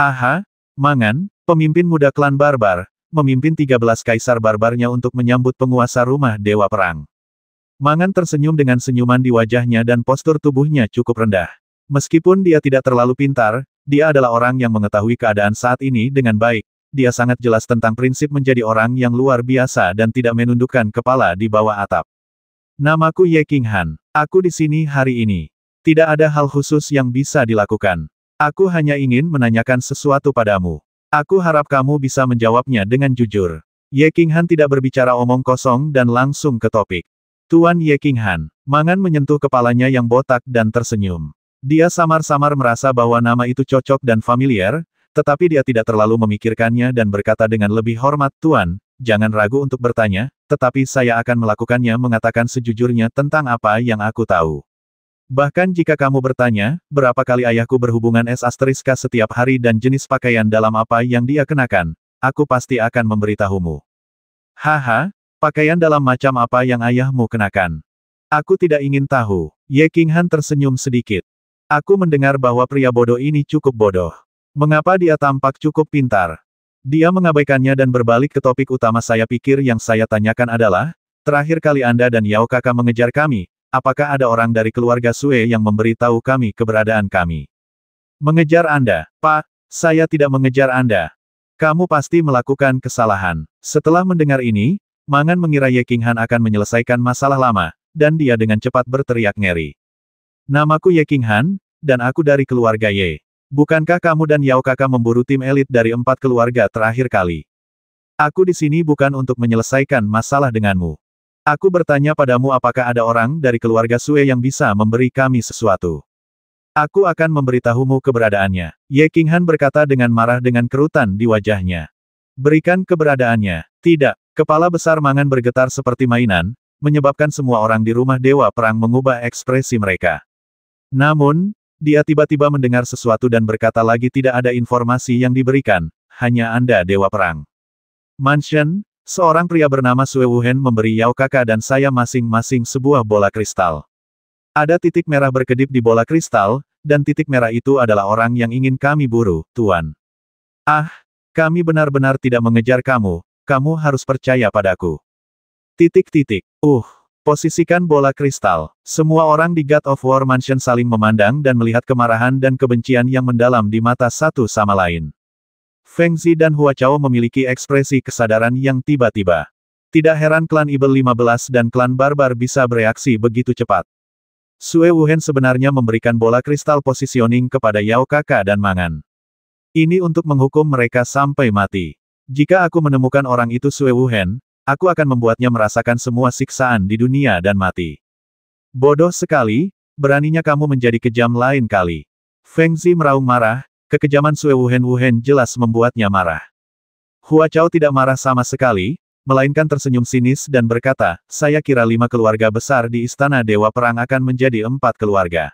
Aha, Mangan, pemimpin muda klan barbar, memimpin 13 kaisar barbarnya untuk menyambut penguasa rumah Dewa Perang. Mangan tersenyum dengan senyuman di wajahnya dan postur tubuhnya cukup rendah. Meskipun dia tidak terlalu pintar, dia adalah orang yang mengetahui keadaan saat ini dengan baik. Dia sangat jelas tentang prinsip menjadi orang yang luar biasa dan tidak menundukkan kepala di bawah atap. Namaku Ye King Han. Aku di sini hari ini. Tidak ada hal khusus yang bisa dilakukan. Aku hanya ingin menanyakan sesuatu padamu. Aku harap kamu bisa menjawabnya dengan jujur. Ye Qinghan tidak berbicara omong kosong dan langsung ke topik. Tuan Ye Qinghan, Mangan menyentuh kepalanya yang botak dan tersenyum. Dia samar-samar merasa bahwa nama itu cocok dan familiar, tetapi dia tidak terlalu memikirkannya dan berkata dengan lebih hormat, Tuan, jangan ragu untuk bertanya, tetapi saya akan melakukannya mengatakan sejujurnya tentang apa yang aku tahu. Bahkan jika kamu bertanya, berapa kali ayahku berhubungan es asteriska setiap hari dan jenis pakaian dalam apa yang dia kenakan, aku pasti akan memberitahumu. Haha, pakaian dalam macam apa yang ayahmu kenakan? Aku tidak ingin tahu. Ye Han tersenyum sedikit. Aku mendengar bahwa pria bodoh ini cukup bodoh. Mengapa dia tampak cukup pintar? Dia mengabaikannya dan berbalik ke topik utama saya pikir yang saya tanyakan adalah, terakhir kali Anda dan Yao kakak mengejar kami, Apakah ada orang dari keluarga Sue yang memberitahu kami keberadaan kami? Mengejar Anda, Pak, saya tidak mengejar Anda. Kamu pasti melakukan kesalahan. Setelah mendengar ini, Mangan mengira Ye King Han akan menyelesaikan masalah lama, dan dia dengan cepat berteriak ngeri. Namaku Ye King Han, dan aku dari keluarga Ye. Bukankah kamu dan Yao Kakak memburu tim elit dari empat keluarga terakhir kali? Aku di sini bukan untuk menyelesaikan masalah denganmu. Aku bertanya padamu apakah ada orang dari keluarga Sue yang bisa memberi kami sesuatu. Aku akan memberitahumu keberadaannya. Ye Han berkata dengan marah dengan kerutan di wajahnya. Berikan keberadaannya. Tidak. Kepala besar mangan bergetar seperti mainan, menyebabkan semua orang di rumah dewa perang mengubah ekspresi mereka. Namun, dia tiba-tiba mendengar sesuatu dan berkata lagi tidak ada informasi yang diberikan, hanya Anda dewa perang. Mansion, Seorang pria bernama Sue Wuhen memberi Yao Kaka dan saya masing-masing sebuah bola kristal. Ada titik merah berkedip di bola kristal, dan titik merah itu adalah orang yang ingin kami buru, Tuan. Ah, kami benar-benar tidak mengejar kamu, kamu harus percaya padaku. Titik-titik, uh, posisikan bola kristal. Semua orang di God of War Mansion saling memandang dan melihat kemarahan dan kebencian yang mendalam di mata satu sama lain. Feng Zi dan Hua Chao memiliki ekspresi kesadaran yang tiba-tiba. Tidak heran klan Ibel 15 dan klan Barbar bisa bereaksi begitu cepat. Sue Wuhen sebenarnya memberikan bola kristal positioning kepada Yao Kaka dan Mangan. Ini untuk menghukum mereka sampai mati. Jika aku menemukan orang itu Sue Wuhen, aku akan membuatnya merasakan semua siksaan di dunia dan mati. Bodoh sekali, beraninya kamu menjadi kejam lain kali. Feng Zi meraung marah, Kekejaman Sue Wuhen Wuhen jelas membuatnya marah. Hua Chao tidak marah sama sekali, melainkan tersenyum sinis dan berkata, saya kira lima keluarga besar di Istana Dewa Perang akan menjadi empat keluarga.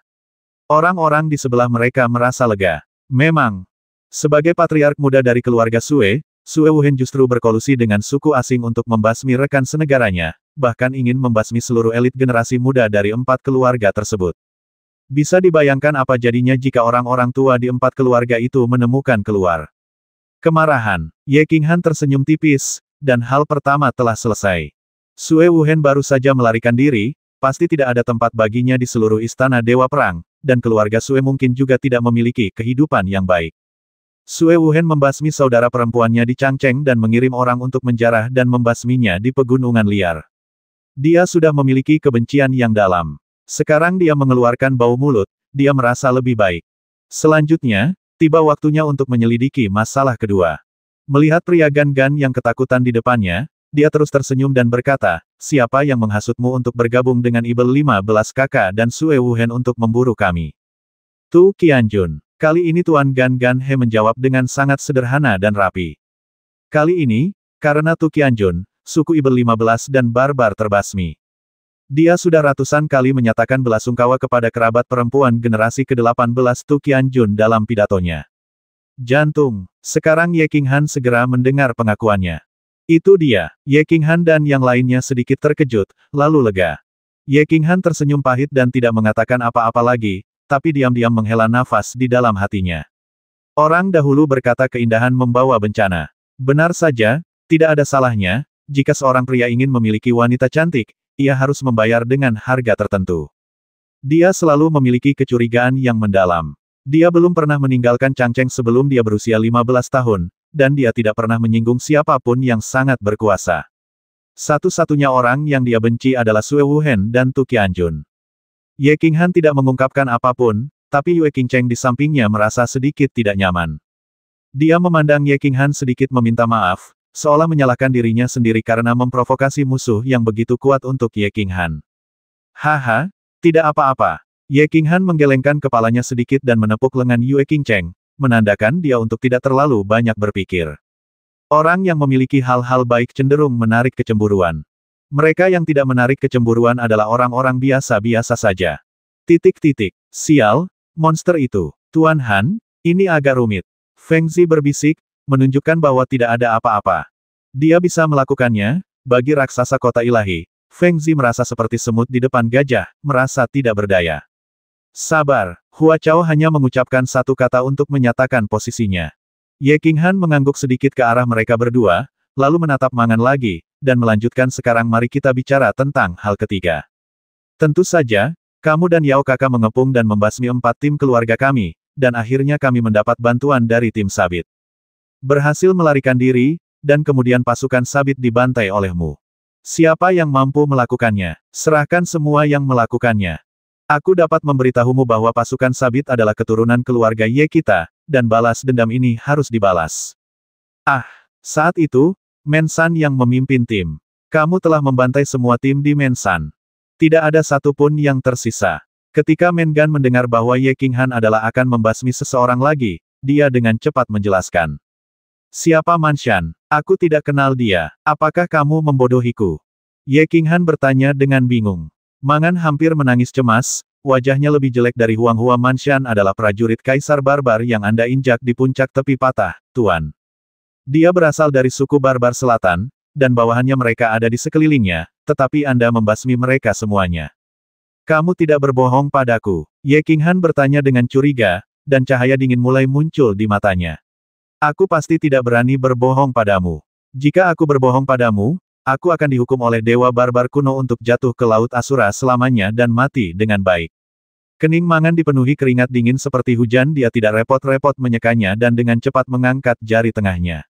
Orang-orang di sebelah mereka merasa lega. Memang. Sebagai patriark muda dari keluarga Sue, Sue Wuhen justru berkolusi dengan suku asing untuk membasmi rekan senegaranya, bahkan ingin membasmi seluruh elit generasi muda dari empat keluarga tersebut. Bisa dibayangkan apa jadinya jika orang-orang tua di empat keluarga itu menemukan keluar. Kemarahan, Ye Qinghan tersenyum tipis, dan hal pertama telah selesai. Sue Wuhen baru saja melarikan diri, pasti tidak ada tempat baginya di seluruh istana Dewa Perang, dan keluarga Sue mungkin juga tidak memiliki kehidupan yang baik. Sue Wuhen membasmi saudara perempuannya di Changcheng dan mengirim orang untuk menjarah dan membasminya di pegunungan liar. Dia sudah memiliki kebencian yang dalam. Sekarang dia mengeluarkan bau mulut, dia merasa lebih baik. Selanjutnya, tiba waktunya untuk menyelidiki masalah kedua. Melihat pria Gan-Gan yang ketakutan di depannya, dia terus tersenyum dan berkata, siapa yang menghasutmu untuk bergabung dengan Ibel 15 kakak dan Sue Wuhen untuk memburu kami? Tu Kianjun, Kali ini Tuan Gan Gan He menjawab dengan sangat sederhana dan rapi. Kali ini, karena Tu Kianjun, suku Ibel 15 dan Barbar terbasmi. Dia sudah ratusan kali menyatakan belasungkawa kepada kerabat perempuan generasi ke-18 Tu Jun dalam pidatonya. Jantung. Sekarang Ye Han segera mendengar pengakuannya. Itu dia. Ye Han dan yang lainnya sedikit terkejut, lalu lega. Ye Han tersenyum pahit dan tidak mengatakan apa-apa lagi, tapi diam-diam menghela nafas di dalam hatinya. Orang dahulu berkata keindahan membawa bencana. Benar saja, tidak ada salahnya, jika seorang pria ingin memiliki wanita cantik, ia harus membayar dengan harga tertentu. Dia selalu memiliki kecurigaan yang mendalam. Dia belum pernah meninggalkan Changcheng sebelum dia berusia 15 tahun, dan dia tidak pernah menyinggung siapapun yang sangat berkuasa. Satu-satunya orang yang dia benci adalah Sue Wuhen dan Tu Qianjun. Ye Qinghan tidak mengungkapkan apapun, tapi Yue Qingcheng di sampingnya merasa sedikit tidak nyaman. Dia memandang Ye Qinghan sedikit meminta maaf, seolah menyalahkan dirinya sendiri karena memprovokasi musuh yang begitu kuat untuk Ye King Han. Haha, tidak apa-apa. Ye King Han menggelengkan kepalanya sedikit dan menepuk lengan Yue King Cheng, menandakan dia untuk tidak terlalu banyak berpikir. Orang yang memiliki hal-hal baik cenderung menarik kecemburuan. Mereka yang tidak menarik kecemburuan adalah orang-orang biasa-biasa saja. Titik-titik, sial, monster itu. Tuan Han, ini agak rumit. Feng Zi berbisik, menunjukkan bahwa tidak ada apa-apa. Dia bisa melakukannya, bagi raksasa kota ilahi. Feng Zi merasa seperti semut di depan gajah, merasa tidak berdaya. Sabar, Hua Chao hanya mengucapkan satu kata untuk menyatakan posisinya. Ye King Han mengangguk sedikit ke arah mereka berdua, lalu menatap Mangan lagi, dan melanjutkan sekarang mari kita bicara tentang hal ketiga. Tentu saja, kamu dan Yao kakak mengepung dan membasmi empat tim keluarga kami, dan akhirnya kami mendapat bantuan dari tim sabit. Berhasil melarikan diri, dan kemudian pasukan sabit dibantai olehmu. Siapa yang mampu melakukannya? Serahkan semua yang melakukannya. Aku dapat memberitahumu bahwa pasukan sabit adalah keturunan keluarga Ye kita, dan balas dendam ini harus dibalas. Ah, saat itu, Mensan yang memimpin tim. Kamu telah membantai semua tim di Mensan. Tidak ada satupun yang tersisa. Ketika Mengan mendengar bahwa Ye King Han adalah akan membasmi seseorang lagi, dia dengan cepat menjelaskan. Siapa Manshan? Aku tidak kenal dia. Apakah kamu membodohiku? Ye Qinghan bertanya dengan bingung. Mangan hampir menangis cemas, wajahnya lebih jelek dari Huang Hua Manshan adalah prajurit Kaisar Barbar yang Anda injak di puncak tepi patah, Tuan. Dia berasal dari suku Barbar Selatan, dan bawahannya mereka ada di sekelilingnya, tetapi Anda membasmi mereka semuanya. Kamu tidak berbohong padaku, Ye Qinghan bertanya dengan curiga, dan cahaya dingin mulai muncul di matanya. Aku pasti tidak berani berbohong padamu. Jika aku berbohong padamu, aku akan dihukum oleh dewa barbar kuno untuk jatuh ke laut Asura selamanya dan mati dengan baik. Kening Mangan dipenuhi keringat dingin seperti hujan dia tidak repot-repot menyekanya dan dengan cepat mengangkat jari tengahnya.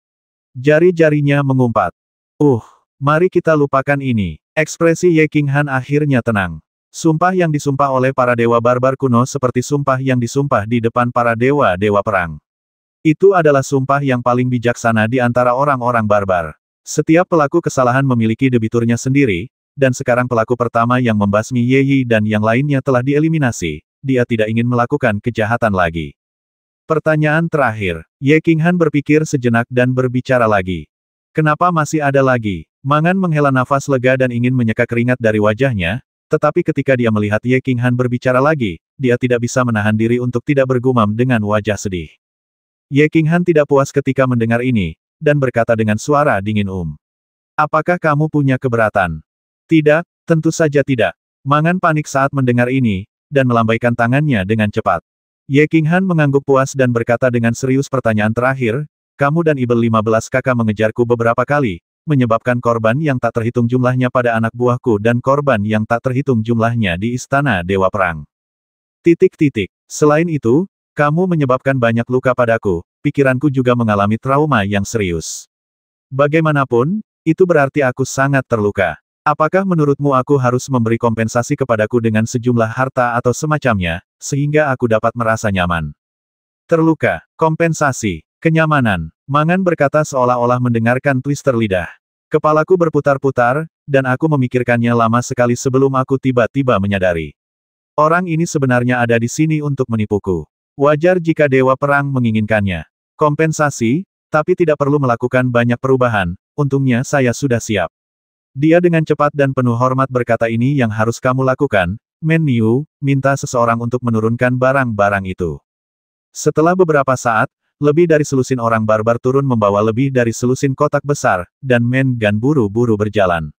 Jari-jarinya mengumpat. Uh, mari kita lupakan ini. Ekspresi Ye King Han akhirnya tenang. Sumpah yang disumpah oleh para dewa barbar kuno seperti sumpah yang disumpah di depan para dewa-dewa perang. Itu adalah sumpah yang paling bijaksana di antara orang-orang barbar. Setiap pelaku kesalahan memiliki debiturnya sendiri, dan sekarang pelaku pertama yang membasmi Ye Yi dan yang lainnya telah dieliminasi, dia tidak ingin melakukan kejahatan lagi. Pertanyaan terakhir, Ye Han berpikir sejenak dan berbicara lagi. Kenapa masih ada lagi? Mangan menghela nafas lega dan ingin menyeka keringat dari wajahnya, tetapi ketika dia melihat Ye Han berbicara lagi, dia tidak bisa menahan diri untuk tidak bergumam dengan wajah sedih. Ye Qinghan tidak puas ketika mendengar ini, dan berkata dengan suara dingin um. Apakah kamu punya keberatan? Tidak, tentu saja tidak. Mangan panik saat mendengar ini, dan melambaikan tangannya dengan cepat. Ye Qinghan mengangguk puas dan berkata dengan serius pertanyaan terakhir, kamu dan Ibel 15 kakak mengejarku beberapa kali, menyebabkan korban yang tak terhitung jumlahnya pada anak buahku dan korban yang tak terhitung jumlahnya di istana Dewa Perang. Titik-titik. Selain itu, kamu menyebabkan banyak luka padaku, pikiranku juga mengalami trauma yang serius. Bagaimanapun, itu berarti aku sangat terluka. Apakah menurutmu aku harus memberi kompensasi kepadaku dengan sejumlah harta atau semacamnya, sehingga aku dapat merasa nyaman? Terluka, kompensasi, kenyamanan, Mangan berkata seolah-olah mendengarkan twister lidah. Kepalaku berputar-putar, dan aku memikirkannya lama sekali sebelum aku tiba-tiba menyadari. Orang ini sebenarnya ada di sini untuk menipuku. Wajar jika Dewa Perang menginginkannya. Kompensasi, tapi tidak perlu melakukan banyak perubahan, untungnya saya sudah siap. Dia dengan cepat dan penuh hormat berkata ini yang harus kamu lakukan, Men Niu, minta seseorang untuk menurunkan barang-barang itu. Setelah beberapa saat, lebih dari selusin orang barbar turun membawa lebih dari selusin kotak besar, dan Men Gan buru-buru berjalan.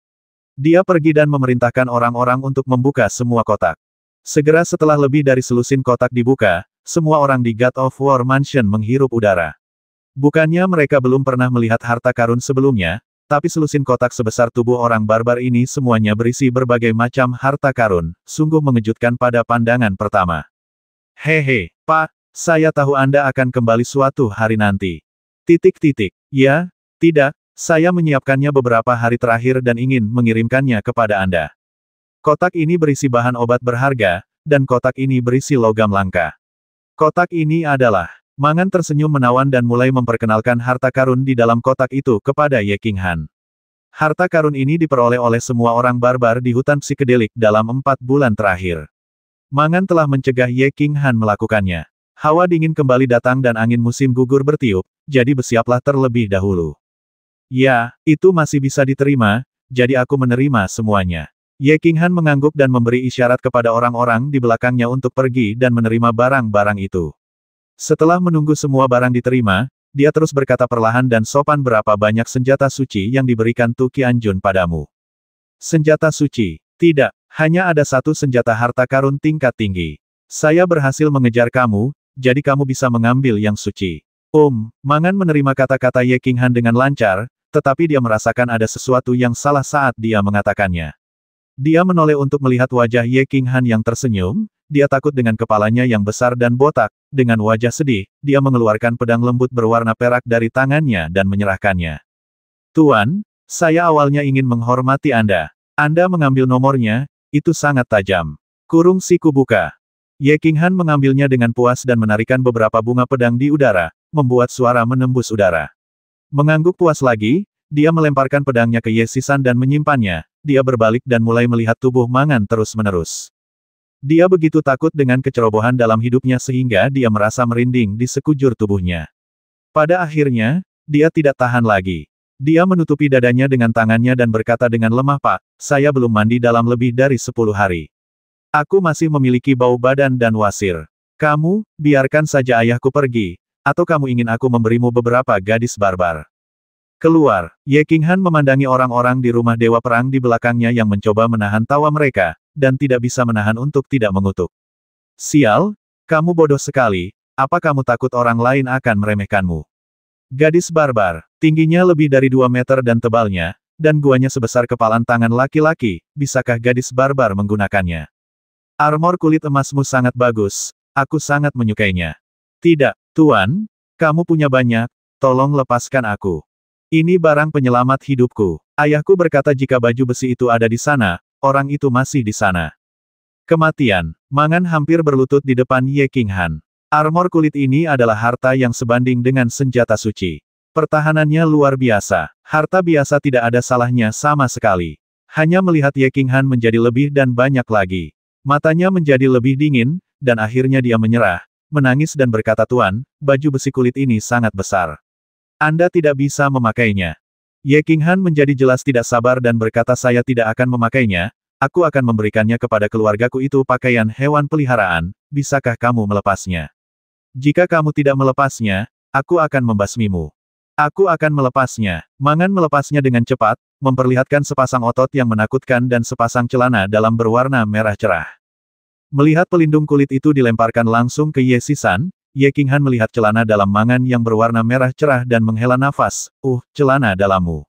Dia pergi dan memerintahkan orang-orang untuk membuka semua kotak. Segera setelah lebih dari selusin kotak dibuka, semua orang di God of War Mansion menghirup udara. Bukannya mereka belum pernah melihat harta karun sebelumnya, tapi selusin kotak sebesar tubuh orang barbar ini semuanya berisi berbagai macam harta karun, sungguh mengejutkan pada pandangan pertama. Hehe, Pak, saya tahu Anda akan kembali suatu hari nanti. Titik titik, ya, tidak, saya menyiapkannya beberapa hari terakhir dan ingin mengirimkannya kepada Anda. Kotak ini berisi bahan obat berharga, dan kotak ini berisi logam langka. Kotak ini adalah. Mangan tersenyum menawan dan mulai memperkenalkan harta karun di dalam kotak itu kepada Ye King Han. Harta karun ini diperoleh oleh semua orang barbar di hutan psikedelik dalam empat bulan terakhir. Mangan telah mencegah Ye King Han melakukannya. Hawa dingin kembali datang dan angin musim gugur bertiup, jadi bersiaplah terlebih dahulu. Ya, itu masih bisa diterima, jadi aku menerima semuanya. Ye Qinghan mengangguk dan memberi isyarat kepada orang-orang di belakangnya untuk pergi dan menerima barang-barang itu. Setelah menunggu semua barang diterima, dia terus berkata perlahan dan sopan berapa banyak senjata suci yang diberikan Tu Qianjun padamu. Senjata suci. Tidak, hanya ada satu senjata harta karun tingkat tinggi. Saya berhasil mengejar kamu, jadi kamu bisa mengambil yang suci. Om, um, Mangan menerima kata-kata Ye Qinghan dengan lancar, tetapi dia merasakan ada sesuatu yang salah saat dia mengatakannya. Dia menoleh untuk melihat wajah Ye King Han yang tersenyum, dia takut dengan kepalanya yang besar dan botak, dengan wajah sedih, dia mengeluarkan pedang lembut berwarna perak dari tangannya dan menyerahkannya. Tuan, saya awalnya ingin menghormati Anda. Anda mengambil nomornya, itu sangat tajam. Kurung siku buka. Ye King Han mengambilnya dengan puas dan menarikan beberapa bunga pedang di udara, membuat suara menembus udara. Mengangguk puas lagi, dia melemparkan pedangnya ke Ye Sisan dan menyimpannya, dia berbalik dan mulai melihat tubuh Mangan terus-menerus. Dia begitu takut dengan kecerobohan dalam hidupnya sehingga dia merasa merinding di sekujur tubuhnya. Pada akhirnya, dia tidak tahan lagi. Dia menutupi dadanya dengan tangannya dan berkata dengan lemah Pak, saya belum mandi dalam lebih dari sepuluh hari. Aku masih memiliki bau badan dan wasir. Kamu, biarkan saja ayahku pergi, atau kamu ingin aku memberimu beberapa gadis barbar. Keluar, Ye Qinghan memandangi orang-orang di rumah Dewa Perang di belakangnya yang mencoba menahan tawa mereka, dan tidak bisa menahan untuk tidak mengutuk. Sial, kamu bodoh sekali, apa kamu takut orang lain akan meremehkanmu? Gadis barbar, tingginya lebih dari 2 meter dan tebalnya, dan guanya sebesar kepalan tangan laki-laki, bisakah gadis barbar menggunakannya? Armor kulit emasmu sangat bagus, aku sangat menyukainya. Tidak, Tuan, kamu punya banyak, tolong lepaskan aku. Ini barang penyelamat hidupku. Ayahku berkata jika baju besi itu ada di sana, orang itu masih di sana. Kematian. Mangan hampir berlutut di depan Ye King Han. Armor kulit ini adalah harta yang sebanding dengan senjata suci. Pertahanannya luar biasa. Harta biasa tidak ada salahnya sama sekali. Hanya melihat Ye King Han menjadi lebih dan banyak lagi. Matanya menjadi lebih dingin, dan akhirnya dia menyerah, menangis dan berkata Tuan, baju besi kulit ini sangat besar. Anda tidak bisa memakainya. Ye Qinghan menjadi jelas tidak sabar dan berkata saya tidak akan memakainya, aku akan memberikannya kepada keluargaku itu pakaian hewan peliharaan, bisakah kamu melepasnya? Jika kamu tidak melepasnya, aku akan membasmimu. Aku akan melepasnya. Mangan melepasnya dengan cepat, memperlihatkan sepasang otot yang menakutkan dan sepasang celana dalam berwarna merah cerah. Melihat pelindung kulit itu dilemparkan langsung ke Ye Sisan, Ye Qinghan melihat celana dalam mangan yang berwarna merah cerah dan menghela nafas. Uh, celana dalammu.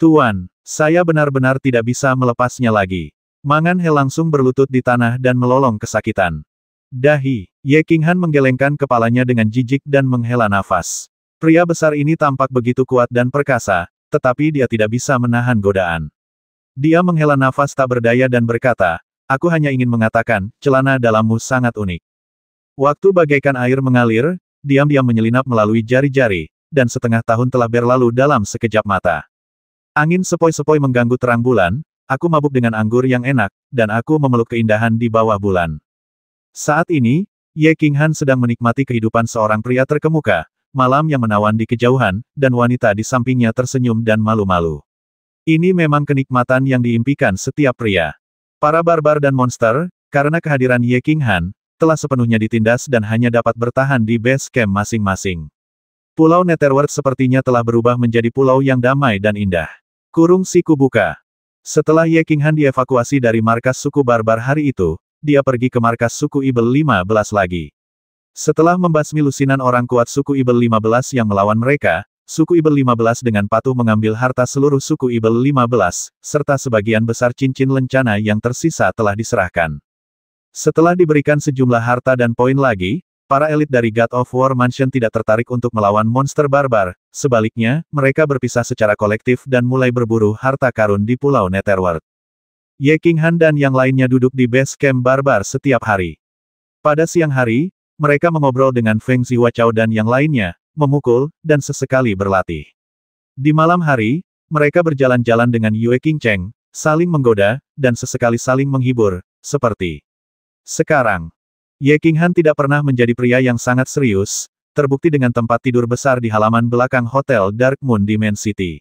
Tuan, saya benar-benar tidak bisa melepasnya lagi. Mangan He langsung berlutut di tanah dan melolong kesakitan. Dahi, Ye Qinghan menggelengkan kepalanya dengan jijik dan menghela nafas. Pria besar ini tampak begitu kuat dan perkasa, tetapi dia tidak bisa menahan godaan. Dia menghela nafas tak berdaya dan berkata, Aku hanya ingin mengatakan, celana dalammu sangat unik. Waktu bagaikan air mengalir, diam-diam menyelinap melalui jari-jari, dan setengah tahun telah berlalu dalam sekejap mata. Angin sepoi-sepoi mengganggu terang bulan, aku mabuk dengan anggur yang enak, dan aku memeluk keindahan di bawah bulan. Saat ini, Ye King Han sedang menikmati kehidupan seorang pria terkemuka, malam yang menawan di kejauhan, dan wanita di sampingnya tersenyum dan malu-malu. Ini memang kenikmatan yang diimpikan setiap pria. Para barbar dan monster, karena kehadiran Ye King Han, telah sepenuhnya ditindas dan hanya dapat bertahan di base camp masing-masing. Pulau Netherworld sepertinya telah berubah menjadi pulau yang damai dan indah. Kurung siku buka. Setelah Ye Qinghan dievakuasi dari markas suku barbar hari itu, dia pergi ke markas suku Ibel 15 lagi. Setelah membasmi lusinan orang kuat suku Ibel 15 yang melawan mereka, suku Ibel 15 dengan patuh mengambil harta seluruh suku Ibel 15, serta sebagian besar cincin lencana yang tersisa telah diserahkan. Setelah diberikan sejumlah harta dan poin lagi, para elit dari God of War Mansion tidak tertarik untuk melawan monster barbar, sebaliknya, mereka berpisah secara kolektif dan mulai berburu harta karun di Pulau Netherworld. Ye King Han dan yang lainnya duduk di base camp barbar setiap hari. Pada siang hari, mereka mengobrol dengan Feng Zhi dan yang lainnya, memukul, dan sesekali berlatih. Di malam hari, mereka berjalan-jalan dengan Yue King Cheng, saling menggoda, dan sesekali saling menghibur, seperti sekarang, Ye Qinghan tidak pernah menjadi pria yang sangat serius, terbukti dengan tempat tidur besar di halaman belakang Hotel Dark Moon City.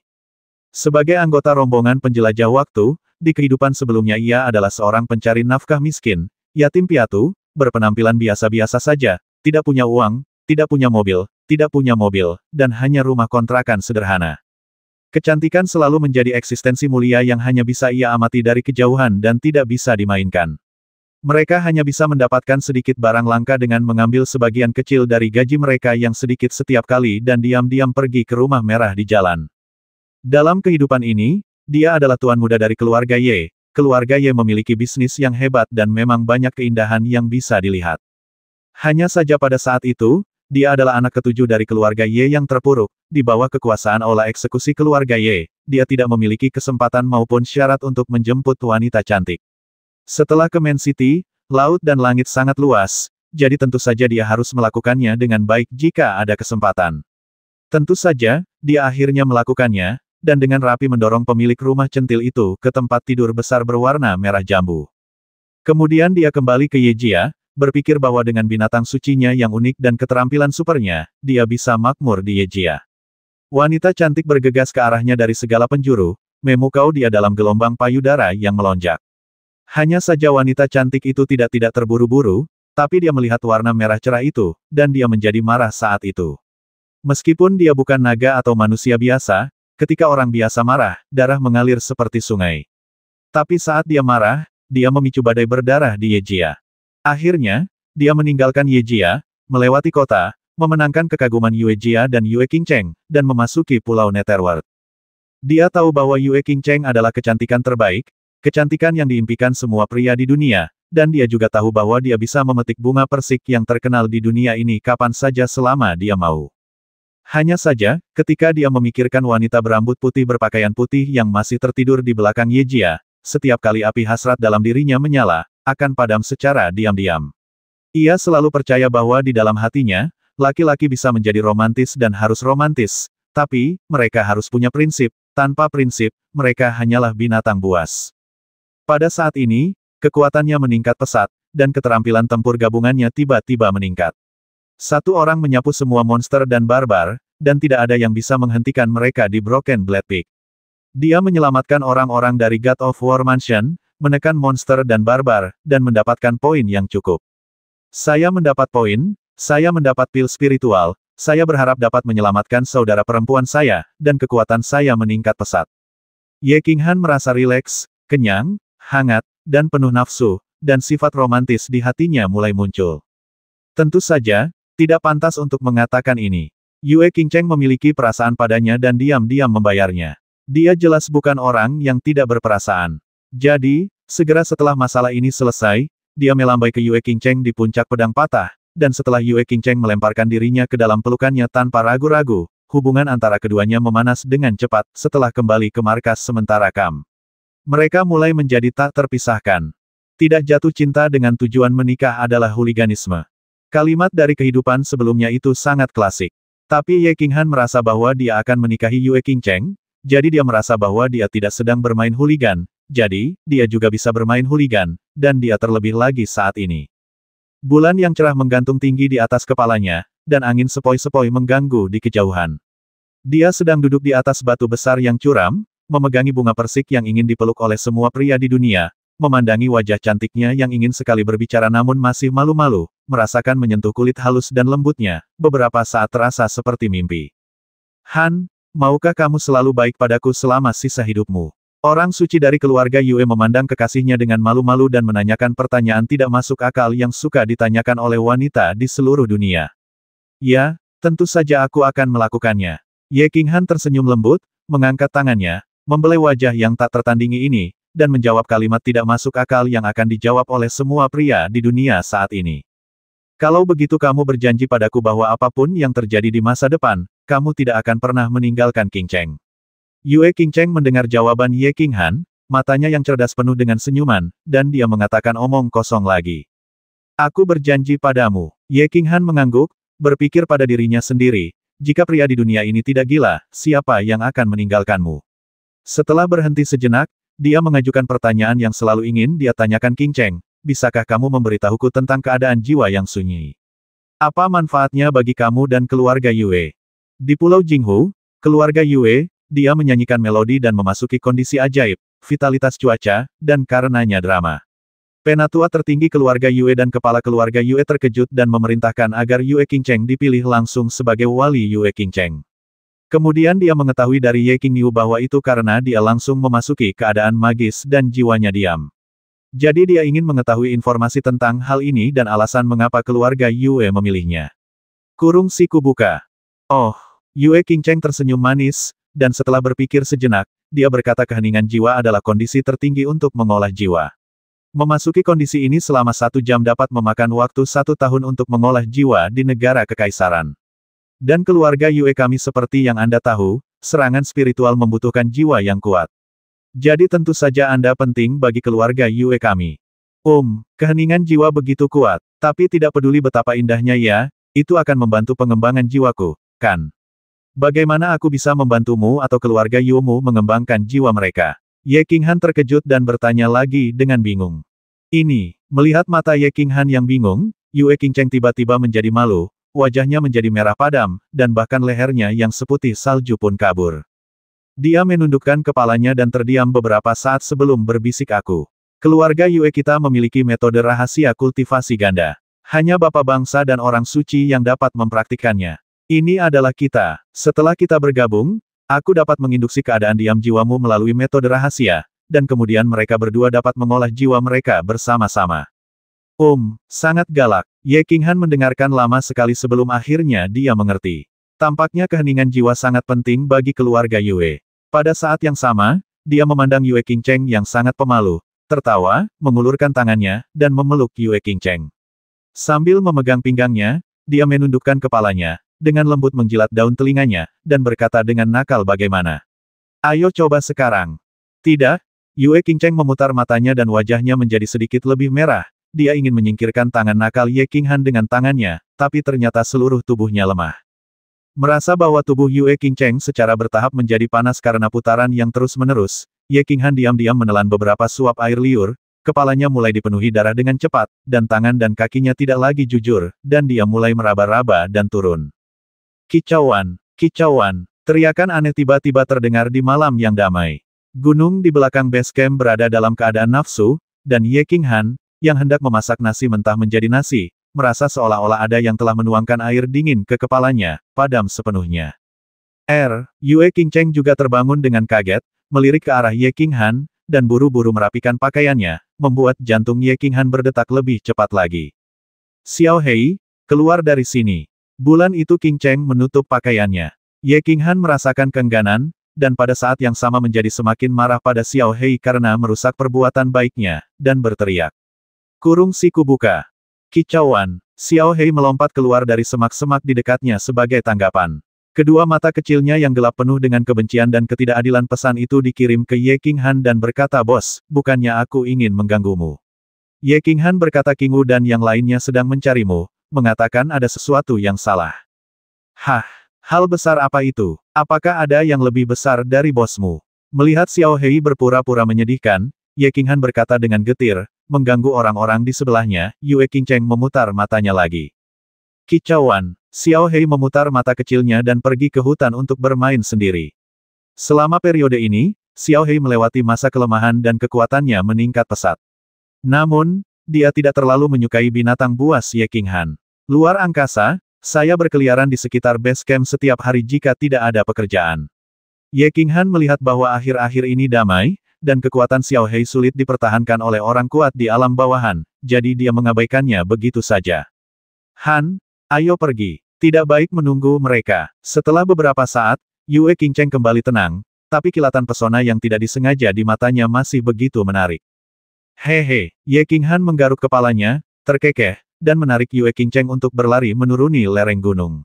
Sebagai anggota rombongan penjelajah waktu, di kehidupan sebelumnya ia adalah seorang pencari nafkah miskin, yatim piatu, berpenampilan biasa-biasa saja, tidak punya uang, tidak punya mobil, tidak punya mobil, dan hanya rumah kontrakan sederhana. Kecantikan selalu menjadi eksistensi mulia yang hanya bisa ia amati dari kejauhan dan tidak bisa dimainkan. Mereka hanya bisa mendapatkan sedikit barang langka dengan mengambil sebagian kecil dari gaji mereka yang sedikit setiap kali dan diam-diam pergi ke rumah merah di jalan. Dalam kehidupan ini, dia adalah tuan muda dari keluarga Ye. Keluarga Ye memiliki bisnis yang hebat dan memang banyak keindahan yang bisa dilihat. Hanya saja pada saat itu, dia adalah anak ketujuh dari keluarga Ye yang terpuruk, di bawah kekuasaan olah eksekusi keluarga Ye. dia tidak memiliki kesempatan maupun syarat untuk menjemput wanita cantik. Setelah ke Man City, laut dan langit sangat luas, jadi tentu saja dia harus melakukannya dengan baik jika ada kesempatan. Tentu saja, dia akhirnya melakukannya, dan dengan rapi mendorong pemilik rumah centil itu ke tempat tidur besar berwarna merah jambu. Kemudian dia kembali ke Yejia, berpikir bahwa dengan binatang sucinya yang unik dan keterampilan supernya, dia bisa makmur di Yejia. Wanita cantik bergegas ke arahnya dari segala penjuru, memukau dia dalam gelombang payudara yang melonjak. Hanya saja wanita cantik itu tidak-tidak terburu-buru, tapi dia melihat warna merah cerah itu, dan dia menjadi marah saat itu. Meskipun dia bukan naga atau manusia biasa, ketika orang biasa marah, darah mengalir seperti sungai. Tapi saat dia marah, dia memicu badai berdarah di Yejia. Akhirnya, dia meninggalkan Yejia, melewati kota, memenangkan kekaguman Yuejia dan Yue Qingcheng, dan memasuki Pulau Netherworld. Dia tahu bahwa Yue Qingcheng adalah kecantikan terbaik, Kecantikan yang diimpikan semua pria di dunia, dan dia juga tahu bahwa dia bisa memetik bunga persik yang terkenal di dunia ini kapan saja selama dia mau. Hanya saja, ketika dia memikirkan wanita berambut putih berpakaian putih yang masih tertidur di belakang Yejia, setiap kali api hasrat dalam dirinya menyala, akan padam secara diam-diam. Ia selalu percaya bahwa di dalam hatinya, laki-laki bisa menjadi romantis dan harus romantis, tapi, mereka harus punya prinsip, tanpa prinsip, mereka hanyalah binatang buas. Pada saat ini, kekuatannya meningkat pesat, dan keterampilan tempur gabungannya tiba-tiba meningkat. Satu orang menyapu semua monster dan barbar, dan tidak ada yang bisa menghentikan mereka di Broken Blade Peak. Dia menyelamatkan orang-orang dari God of War Mansion, menekan monster dan barbar, dan mendapatkan poin yang cukup. Saya mendapat poin, saya mendapat pil spiritual, saya berharap dapat menyelamatkan saudara perempuan saya, dan kekuatan saya meningkat pesat. Ye King Han merasa rileks, kenyang, hangat, dan penuh nafsu, dan sifat romantis di hatinya mulai muncul. Tentu saja, tidak pantas untuk mengatakan ini. Yue Qingcheng memiliki perasaan padanya dan diam-diam membayarnya. Dia jelas bukan orang yang tidak berperasaan. Jadi, segera setelah masalah ini selesai, dia melambai ke Yue Qingcheng di puncak pedang patah, dan setelah Yue Qingcheng melemparkan dirinya ke dalam pelukannya tanpa ragu-ragu, hubungan antara keduanya memanas dengan cepat setelah kembali ke markas sementara Kam. Mereka mulai menjadi tak terpisahkan. Tidak jatuh cinta dengan tujuan menikah adalah huliganisme. Kalimat dari kehidupan sebelumnya itu sangat klasik. Tapi Ye Han merasa bahwa dia akan menikahi Yue Cheng, jadi dia merasa bahwa dia tidak sedang bermain huligan, jadi, dia juga bisa bermain huligan, dan dia terlebih lagi saat ini. Bulan yang cerah menggantung tinggi di atas kepalanya, dan angin sepoi-sepoi mengganggu di kejauhan. Dia sedang duduk di atas batu besar yang curam, memegangi bunga persik yang ingin dipeluk oleh semua pria di dunia, memandangi wajah cantiknya yang ingin sekali berbicara namun masih malu-malu, merasakan menyentuh kulit halus dan lembutnya, beberapa saat terasa seperti mimpi. Han, maukah kamu selalu baik padaku selama sisa hidupmu? Orang suci dari keluarga Yue memandang kekasihnya dengan malu-malu dan menanyakan pertanyaan tidak masuk akal yang suka ditanyakan oleh wanita di seluruh dunia. Ya, tentu saja aku akan melakukannya. Ye King Han tersenyum lembut, mengangkat tangannya, membelai wajah yang tak tertandingi ini, dan menjawab kalimat tidak masuk akal yang akan dijawab oleh semua pria di dunia saat ini. Kalau begitu kamu berjanji padaku bahwa apapun yang terjadi di masa depan, kamu tidak akan pernah meninggalkan King Cheng. Yue King Cheng mendengar jawaban Ye King Han, matanya yang cerdas penuh dengan senyuman, dan dia mengatakan omong kosong lagi. Aku berjanji padamu. Ye King Han mengangguk, berpikir pada dirinya sendiri, jika pria di dunia ini tidak gila, siapa yang akan meninggalkanmu? Setelah berhenti sejenak, dia mengajukan pertanyaan yang selalu ingin dia tanyakan King Cheng, bisakah kamu memberitahuku tentang keadaan jiwa yang sunyi? Apa manfaatnya bagi kamu dan keluarga Yue? Di Pulau Jinghu, keluarga Yue, dia menyanyikan melodi dan memasuki kondisi ajaib, vitalitas cuaca, dan karenanya drama. Penatua tertinggi keluarga Yue dan kepala keluarga Yue terkejut dan memerintahkan agar Yue Cheng dipilih langsung sebagai wali Yue Cheng. Kemudian dia mengetahui dari Ye Qingyu bahwa itu karena dia langsung memasuki keadaan magis dan jiwanya diam. Jadi dia ingin mengetahui informasi tentang hal ini dan alasan mengapa keluarga Yue memilihnya. Kurung siku buka. Oh, Yue Qingcheng tersenyum manis, dan setelah berpikir sejenak, dia berkata keheningan jiwa adalah kondisi tertinggi untuk mengolah jiwa. Memasuki kondisi ini selama satu jam dapat memakan waktu satu tahun untuk mengolah jiwa di negara kekaisaran. Dan keluarga Yue kami seperti yang Anda tahu, serangan spiritual membutuhkan jiwa yang kuat. Jadi tentu saja Anda penting bagi keluarga Yue kami. Om, um, keheningan jiwa begitu kuat, tapi tidak peduli betapa indahnya ya, itu akan membantu pengembangan jiwaku, kan? Bagaimana aku bisa membantumu atau keluarga Yumu mengembangkan jiwa mereka? Ye Han terkejut dan bertanya lagi dengan bingung. Ini, melihat mata Ye Han yang bingung, Yue Cheng tiba-tiba menjadi malu, wajahnya menjadi merah padam, dan bahkan lehernya yang seputih salju pun kabur. Dia menundukkan kepalanya dan terdiam beberapa saat sebelum berbisik aku. Keluarga Yue kita memiliki metode rahasia kultivasi ganda. Hanya bapak bangsa dan orang suci yang dapat mempraktikkannya. Ini adalah kita. Setelah kita bergabung, aku dapat menginduksi keadaan diam jiwamu melalui metode rahasia, dan kemudian mereka berdua dapat mengolah jiwa mereka bersama-sama. Um, sangat galak. Ye Qinghan mendengarkan lama sekali sebelum akhirnya dia mengerti. Tampaknya keheningan jiwa sangat penting bagi keluarga Yue. Pada saat yang sama, dia memandang Yue Qingcheng yang sangat pemalu, tertawa, mengulurkan tangannya, dan memeluk Yue Qingcheng. Sambil memegang pinggangnya, dia menundukkan kepalanya, dengan lembut menjilat daun telinganya, dan berkata dengan nakal bagaimana. Ayo coba sekarang. Tidak, Yue Qingcheng memutar matanya dan wajahnya menjadi sedikit lebih merah, dia ingin menyingkirkan tangan nakal Ye Qinghan dengan tangannya, tapi ternyata seluruh tubuhnya lemah. Merasa bahwa tubuh Yue Qingcheng secara bertahap menjadi panas karena putaran yang terus-menerus, Ye Qinghan diam-diam menelan beberapa suap air liur, kepalanya mulai dipenuhi darah dengan cepat, dan tangan dan kakinya tidak lagi jujur, dan dia mulai meraba-raba dan turun. Kicauan, kicauan, teriakan aneh tiba-tiba terdengar di malam yang damai. Gunung di belakang base camp berada dalam keadaan nafsu, dan Ye Qinghan, yang hendak memasak nasi mentah menjadi nasi, merasa seolah-olah ada yang telah menuangkan air dingin ke kepalanya, padam sepenuhnya. Er, Yue Qingcheng juga terbangun dengan kaget, melirik ke arah Ye Han dan buru-buru merapikan pakaiannya, membuat jantung Ye Han berdetak lebih cepat lagi. Xiao Hei, keluar dari sini. Bulan itu Qingcheng menutup pakaiannya. Ye Han merasakan kengganan, dan pada saat yang sama menjadi semakin marah pada Xiao Hei karena merusak perbuatan baiknya, dan berteriak. Kurung siku buka. Kicauan, Xiao Hei melompat keluar dari semak-semak di dekatnya sebagai tanggapan. Kedua mata kecilnya yang gelap penuh dengan kebencian dan ketidakadilan pesan itu dikirim ke Ye King Han dan berkata bos, bukannya aku ingin mengganggumu. Ye King Han berkata Wu dan yang lainnya sedang mencarimu, mengatakan ada sesuatu yang salah. Hah, hal besar apa itu? Apakah ada yang lebih besar dari bosmu? Melihat Xiao Hei berpura-pura menyedihkan, Ye King Han berkata dengan getir, mengganggu orang-orang di sebelahnya, Yue Qingcheng memutar matanya lagi. Kicauan, Xiao Hei memutar mata kecilnya dan pergi ke hutan untuk bermain sendiri. Selama periode ini, Xiao Hei melewati masa kelemahan dan kekuatannya meningkat pesat. Namun, dia tidak terlalu menyukai binatang buas Ye King Han. Luar angkasa, saya berkeliaran di sekitar base camp setiap hari jika tidak ada pekerjaan. Ye King Han melihat bahwa akhir-akhir ini damai, dan kekuatan Xiao Hei sulit dipertahankan oleh orang kuat di alam bawahan, jadi dia mengabaikannya begitu saja. Han, ayo pergi. Tidak baik menunggu mereka. Setelah beberapa saat, Yue Qingcheng kembali tenang, tapi kilatan pesona yang tidak disengaja di matanya masih begitu menarik. Hehe, Ye Qinghan menggaruk kepalanya, terkekeh, dan menarik Yue Qingcheng untuk berlari menuruni lereng gunung.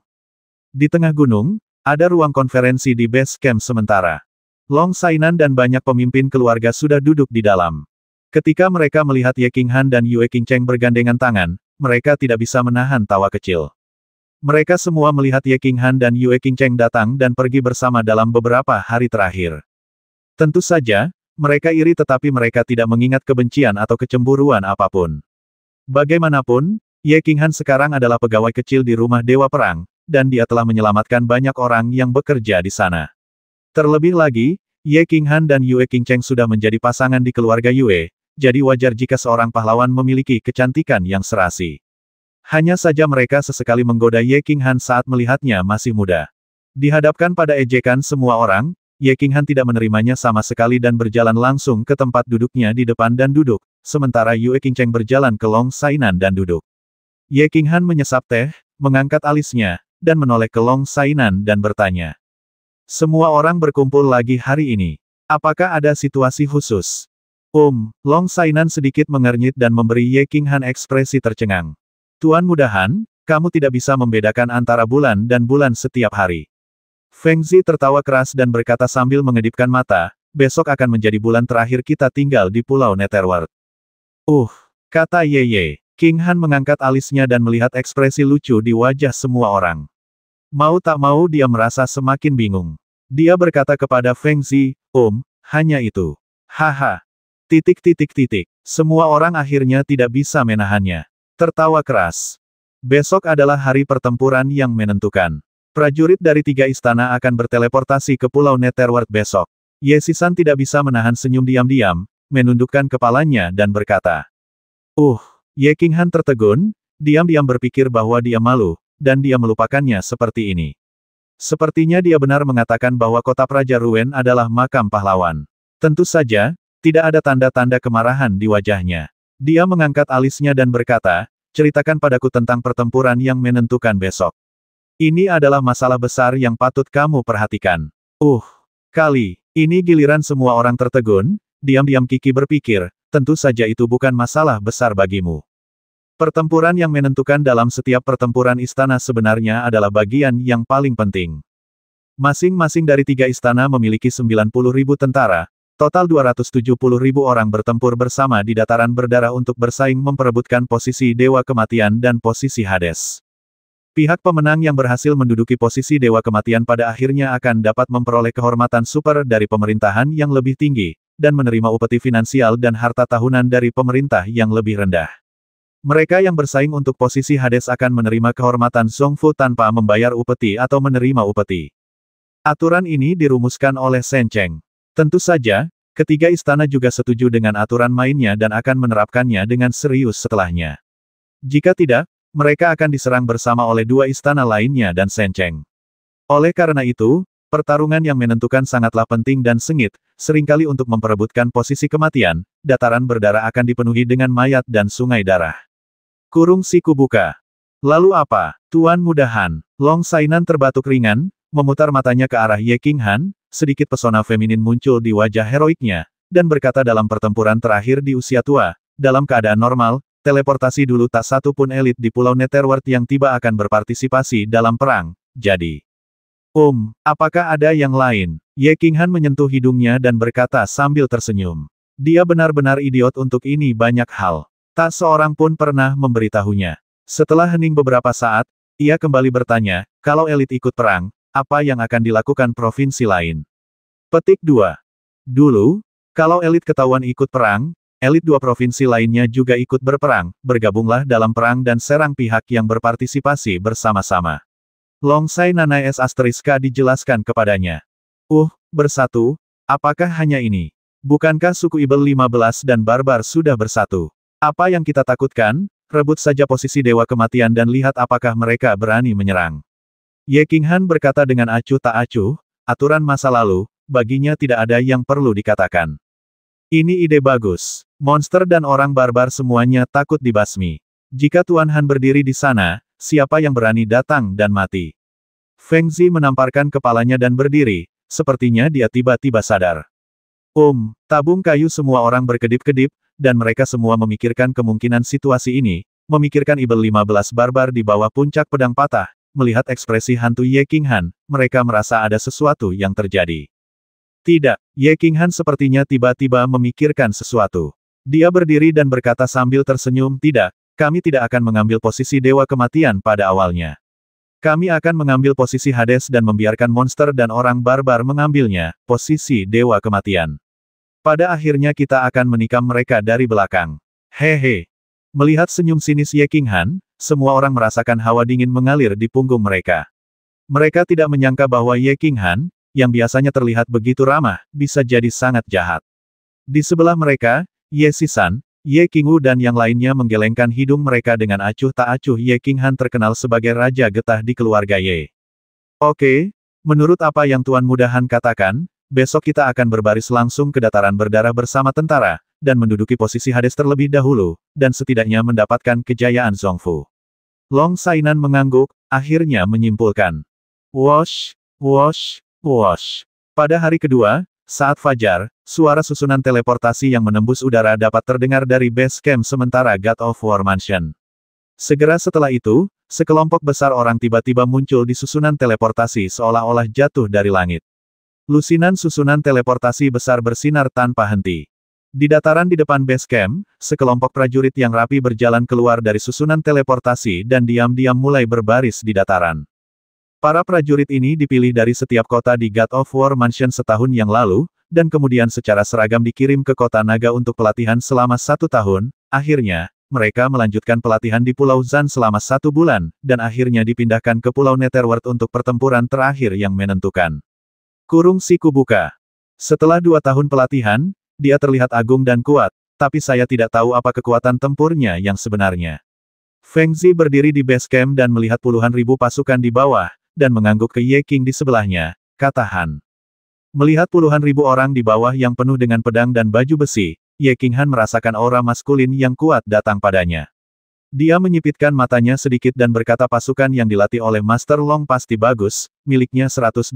Di tengah gunung, ada ruang konferensi di base camp sementara. Long Sainan dan banyak pemimpin keluarga sudah duduk di dalam. Ketika mereka melihat Ye Han dan Yue Cheng bergandengan tangan, mereka tidak bisa menahan tawa kecil. Mereka semua melihat Ye Han dan Yue Cheng datang dan pergi bersama dalam beberapa hari terakhir. Tentu saja, mereka iri tetapi mereka tidak mengingat kebencian atau kecemburuan apapun. Bagaimanapun, Ye Han sekarang adalah pegawai kecil di rumah Dewa Perang, dan dia telah menyelamatkan banyak orang yang bekerja di sana. Terlebih lagi, Ye Han dan Yue Cheng sudah menjadi pasangan di keluarga Yue, jadi wajar jika seorang pahlawan memiliki kecantikan yang serasi. Hanya saja mereka sesekali menggoda Ye Han saat melihatnya masih muda. Dihadapkan pada ejekan semua orang, Ye Han tidak menerimanya sama sekali dan berjalan langsung ke tempat duduknya di depan dan duduk, sementara Yue Cheng berjalan ke Long Sainan dan duduk. Ye Han menyesap teh, mengangkat alisnya, dan menoleh ke Long Sainan dan bertanya. Semua orang berkumpul lagi hari ini. Apakah ada situasi khusus? Um, Long Sainan sedikit mengernyit dan memberi Ye King Han ekspresi tercengang. Tuan mudahan, kamu tidak bisa membedakan antara bulan dan bulan setiap hari. Feng Zi tertawa keras dan berkata sambil mengedipkan mata, besok akan menjadi bulan terakhir kita tinggal di Pulau Netherworld. Uh, kata Ye Ye. King Han mengangkat alisnya dan melihat ekspresi lucu di wajah semua orang. Mau tak mau dia merasa semakin bingung. Dia berkata kepada Feng Zi, Om, hanya itu. Haha. Titik titik titik. Semua orang akhirnya tidak bisa menahannya. Tertawa keras. Besok adalah hari pertempuran yang menentukan. Prajurit dari tiga istana akan berteleportasi ke Pulau Netherworld besok. Yesisan tidak bisa menahan senyum diam-diam, menundukkan kepalanya dan berkata. Uh, Ye Qinghan tertegun, diam-diam berpikir bahwa dia malu, dan dia melupakannya seperti ini. Sepertinya dia benar mengatakan bahwa kota praja Ruen adalah makam pahlawan. Tentu saja, tidak ada tanda-tanda kemarahan di wajahnya. Dia mengangkat alisnya dan berkata, ceritakan padaku tentang pertempuran yang menentukan besok. Ini adalah masalah besar yang patut kamu perhatikan. Uh, kali, ini giliran semua orang tertegun, diam-diam Kiki berpikir, tentu saja itu bukan masalah besar bagimu. Pertempuran yang menentukan dalam setiap pertempuran istana sebenarnya adalah bagian yang paling penting. Masing-masing dari tiga istana memiliki ribu tentara, total ribu orang bertempur bersama di dataran berdarah untuk bersaing memperebutkan posisi Dewa Kematian dan posisi Hades. Pihak pemenang yang berhasil menduduki posisi Dewa Kematian pada akhirnya akan dapat memperoleh kehormatan super dari pemerintahan yang lebih tinggi, dan menerima upeti finansial dan harta tahunan dari pemerintah yang lebih rendah. Mereka yang bersaing untuk posisi Hades akan menerima kehormatan songfu tanpa membayar upeti atau menerima upeti. Aturan ini dirumuskan oleh Shen Cheng. Tentu saja, ketiga istana juga setuju dengan aturan mainnya dan akan menerapkannya dengan serius setelahnya. Jika tidak, mereka akan diserang bersama oleh dua istana lainnya dan Shen Cheng. Oleh karena itu, pertarungan yang menentukan sangatlah penting dan sengit, seringkali untuk memperebutkan posisi kematian, dataran berdarah akan dipenuhi dengan mayat dan sungai darah. Kurung siku buka. Lalu apa? Tuan mudahan. Long Sainan terbatuk ringan, memutar matanya ke arah Ye King Han, sedikit pesona feminin muncul di wajah heroiknya, dan berkata dalam pertempuran terakhir di usia tua, dalam keadaan normal, teleportasi dulu tak satu pun elit di Pulau Netherworld yang tiba akan berpartisipasi dalam perang, jadi. Um, apakah ada yang lain? Ye King Han menyentuh hidungnya dan berkata sambil tersenyum. Dia benar-benar idiot untuk ini banyak hal. Tak seorang pun pernah memberitahunya. Setelah hening beberapa saat, ia kembali bertanya, kalau elit ikut perang, apa yang akan dilakukan provinsi lain? Petik 2. Dulu, kalau elit ketahuan ikut perang, elit dua provinsi lainnya juga ikut berperang, bergabunglah dalam perang dan serang pihak yang berpartisipasi bersama-sama. Longsai S. Asteriska dijelaskan kepadanya. Uh, bersatu, apakah hanya ini? Bukankah suku Ibel 15 dan Barbar sudah bersatu? Apa yang kita takutkan? Rebut saja posisi Dewa Kematian dan lihat apakah mereka berani menyerang. Ye King Han berkata dengan acuh tak acuh, aturan masa lalu, baginya tidak ada yang perlu dikatakan. Ini ide bagus. Monster dan orang barbar semuanya takut dibasmi. Jika Tuan Han berdiri di sana, siapa yang berani datang dan mati? Feng Zi menamparkan kepalanya dan berdiri, sepertinya dia tiba-tiba sadar. Um, tabung kayu semua orang berkedip-kedip, dan mereka semua memikirkan kemungkinan situasi ini, memikirkan Ibel 15 barbar di bawah puncak pedang patah, melihat ekspresi hantu Ye King Han, mereka merasa ada sesuatu yang terjadi. Tidak, Ye King Han sepertinya tiba-tiba memikirkan sesuatu. Dia berdiri dan berkata sambil tersenyum, tidak, kami tidak akan mengambil posisi Dewa Kematian pada awalnya. Kami akan mengambil posisi Hades dan membiarkan monster dan orang barbar mengambilnya, posisi Dewa Kematian. Pada akhirnya kita akan menikam mereka dari belakang. Hehe. Melihat senyum sinis Ye King Han, semua orang merasakan hawa dingin mengalir di punggung mereka. Mereka tidak menyangka bahwa Ye King Han, yang biasanya terlihat begitu ramah, bisa jadi sangat jahat. Di sebelah mereka, Ye Sisan, Ye Wu dan yang lainnya menggelengkan hidung mereka dengan acuh tak acuh Ye King Han terkenal sebagai raja getah di keluarga Ye. Oke, menurut apa yang Tuan Mudahan katakan, besok kita akan berbaris langsung ke dataran berdarah bersama tentara, dan menduduki posisi Hades terlebih dahulu, dan setidaknya mendapatkan kejayaan Zongfu. Long Sainan mengangguk, akhirnya menyimpulkan. Wash, wash, wash. Pada hari kedua, saat fajar, suara susunan teleportasi yang menembus udara dapat terdengar dari base camp sementara God of War Mansion. Segera setelah itu, sekelompok besar orang tiba-tiba muncul di susunan teleportasi seolah-olah jatuh dari langit. Lusinan susunan teleportasi besar bersinar tanpa henti. Di dataran di depan base camp, sekelompok prajurit yang rapi berjalan keluar dari susunan teleportasi dan diam-diam mulai berbaris di dataran. Para prajurit ini dipilih dari setiap kota di God of War Mansion setahun yang lalu, dan kemudian secara seragam dikirim ke kota naga untuk pelatihan selama satu tahun, akhirnya, mereka melanjutkan pelatihan di Pulau Zan selama satu bulan, dan akhirnya dipindahkan ke Pulau Netherworld untuk pertempuran terakhir yang menentukan. Kurung siku buka. Setelah dua tahun pelatihan, dia terlihat agung dan kuat, tapi saya tidak tahu apa kekuatan tempurnya yang sebenarnya. Feng Zi berdiri di base camp dan melihat puluhan ribu pasukan di bawah, dan mengangguk ke Ye King di sebelahnya, kata Han. Melihat puluhan ribu orang di bawah yang penuh dengan pedang dan baju besi, Ye King Han merasakan aura maskulin yang kuat datang padanya. Dia menyipitkan matanya sedikit dan berkata pasukan yang dilatih oleh Master Long pasti bagus, miliknya 180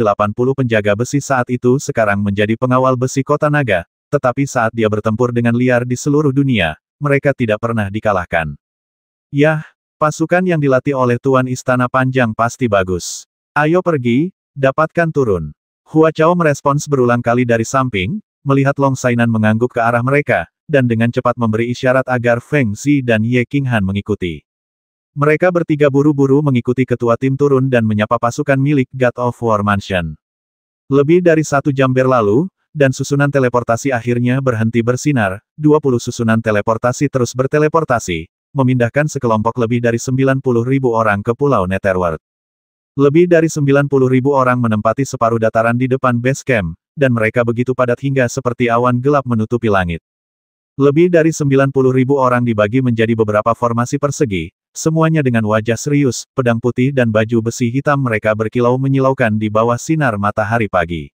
penjaga besi saat itu sekarang menjadi pengawal besi kota naga, tetapi saat dia bertempur dengan liar di seluruh dunia, mereka tidak pernah dikalahkan. Yah, pasukan yang dilatih oleh Tuan Istana Panjang pasti bagus. Ayo pergi, dapatkan turun. Hua Chao merespons berulang kali dari samping, melihat Long Sainan mengangguk ke arah mereka, dan dengan cepat memberi isyarat agar Feng Xi dan Ye Qinghan mengikuti. Mereka bertiga buru-buru mengikuti ketua tim turun dan menyapa pasukan milik God of War Mansion. Lebih dari satu jam berlalu, dan susunan teleportasi akhirnya berhenti bersinar, 20 susunan teleportasi terus berteleportasi, memindahkan sekelompok lebih dari 90 ribu orang ke Pulau Netherworld. Lebih dari 90 ribu orang menempati separuh dataran di depan base camp, dan mereka begitu padat hingga seperti awan gelap menutupi langit. Lebih dari 90 ribu orang dibagi menjadi beberapa formasi persegi, semuanya dengan wajah serius, pedang putih dan baju besi hitam mereka berkilau menyilaukan di bawah sinar matahari pagi.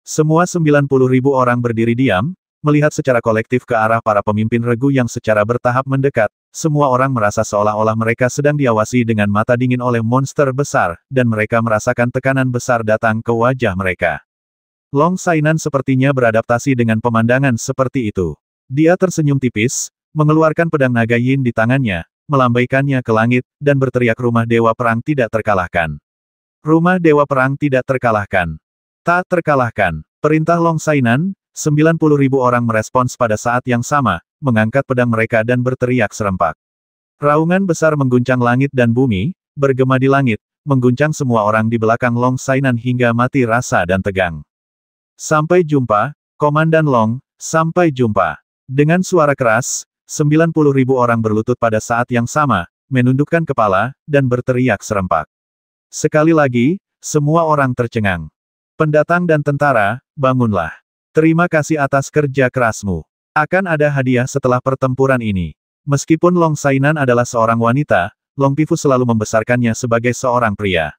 Semua 90 ribu orang berdiri diam, melihat secara kolektif ke arah para pemimpin regu yang secara bertahap mendekat, semua orang merasa seolah-olah mereka sedang diawasi dengan mata dingin oleh monster besar, dan mereka merasakan tekanan besar datang ke wajah mereka. Long Sainan sepertinya beradaptasi dengan pemandangan seperti itu. Dia tersenyum tipis, mengeluarkan pedang naga yin di tangannya, melambaikannya ke langit, dan berteriak rumah dewa perang tidak terkalahkan. Rumah dewa perang tidak terkalahkan. Tak terkalahkan. Perintah Long Sainan, 90 ribu orang merespons pada saat yang sama, mengangkat pedang mereka dan berteriak serempak. Raungan besar mengguncang langit dan bumi, bergema di langit, mengguncang semua orang di belakang Long Sainan hingga mati rasa dan tegang. Sampai jumpa, Komandan Long, sampai jumpa. Dengan suara keras, 90 ribu orang berlutut pada saat yang sama, menundukkan kepala, dan berteriak serempak. Sekali lagi, semua orang tercengang. Pendatang dan tentara, bangunlah. Terima kasih atas kerja kerasmu. Akan ada hadiah setelah pertempuran ini. Meskipun Long Sainan adalah seorang wanita, Long Pifu selalu membesarkannya sebagai seorang pria.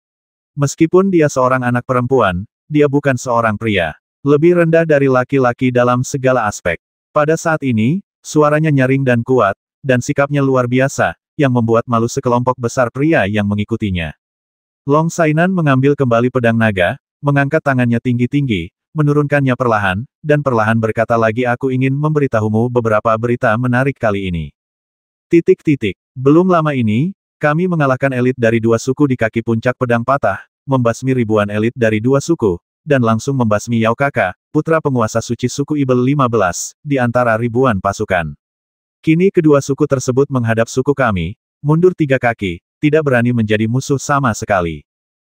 Meskipun dia seorang anak perempuan, dia bukan seorang pria. Lebih rendah dari laki-laki dalam segala aspek. Pada saat ini, suaranya nyaring dan kuat, dan sikapnya luar biasa, yang membuat malu sekelompok besar pria yang mengikutinya. Long Sainan mengambil kembali pedang naga, mengangkat tangannya tinggi-tinggi, menurunkannya perlahan, dan perlahan berkata lagi aku ingin memberitahumu beberapa berita menarik kali ini. Titik-titik. Belum lama ini, kami mengalahkan elit dari dua suku di kaki puncak pedang patah, membasmi ribuan elit dari dua suku, dan langsung membasmi Yao Kaka, putra penguasa suci suku Ibel 15, di antara ribuan pasukan. Kini kedua suku tersebut menghadap suku kami, mundur tiga kaki, tidak berani menjadi musuh sama sekali.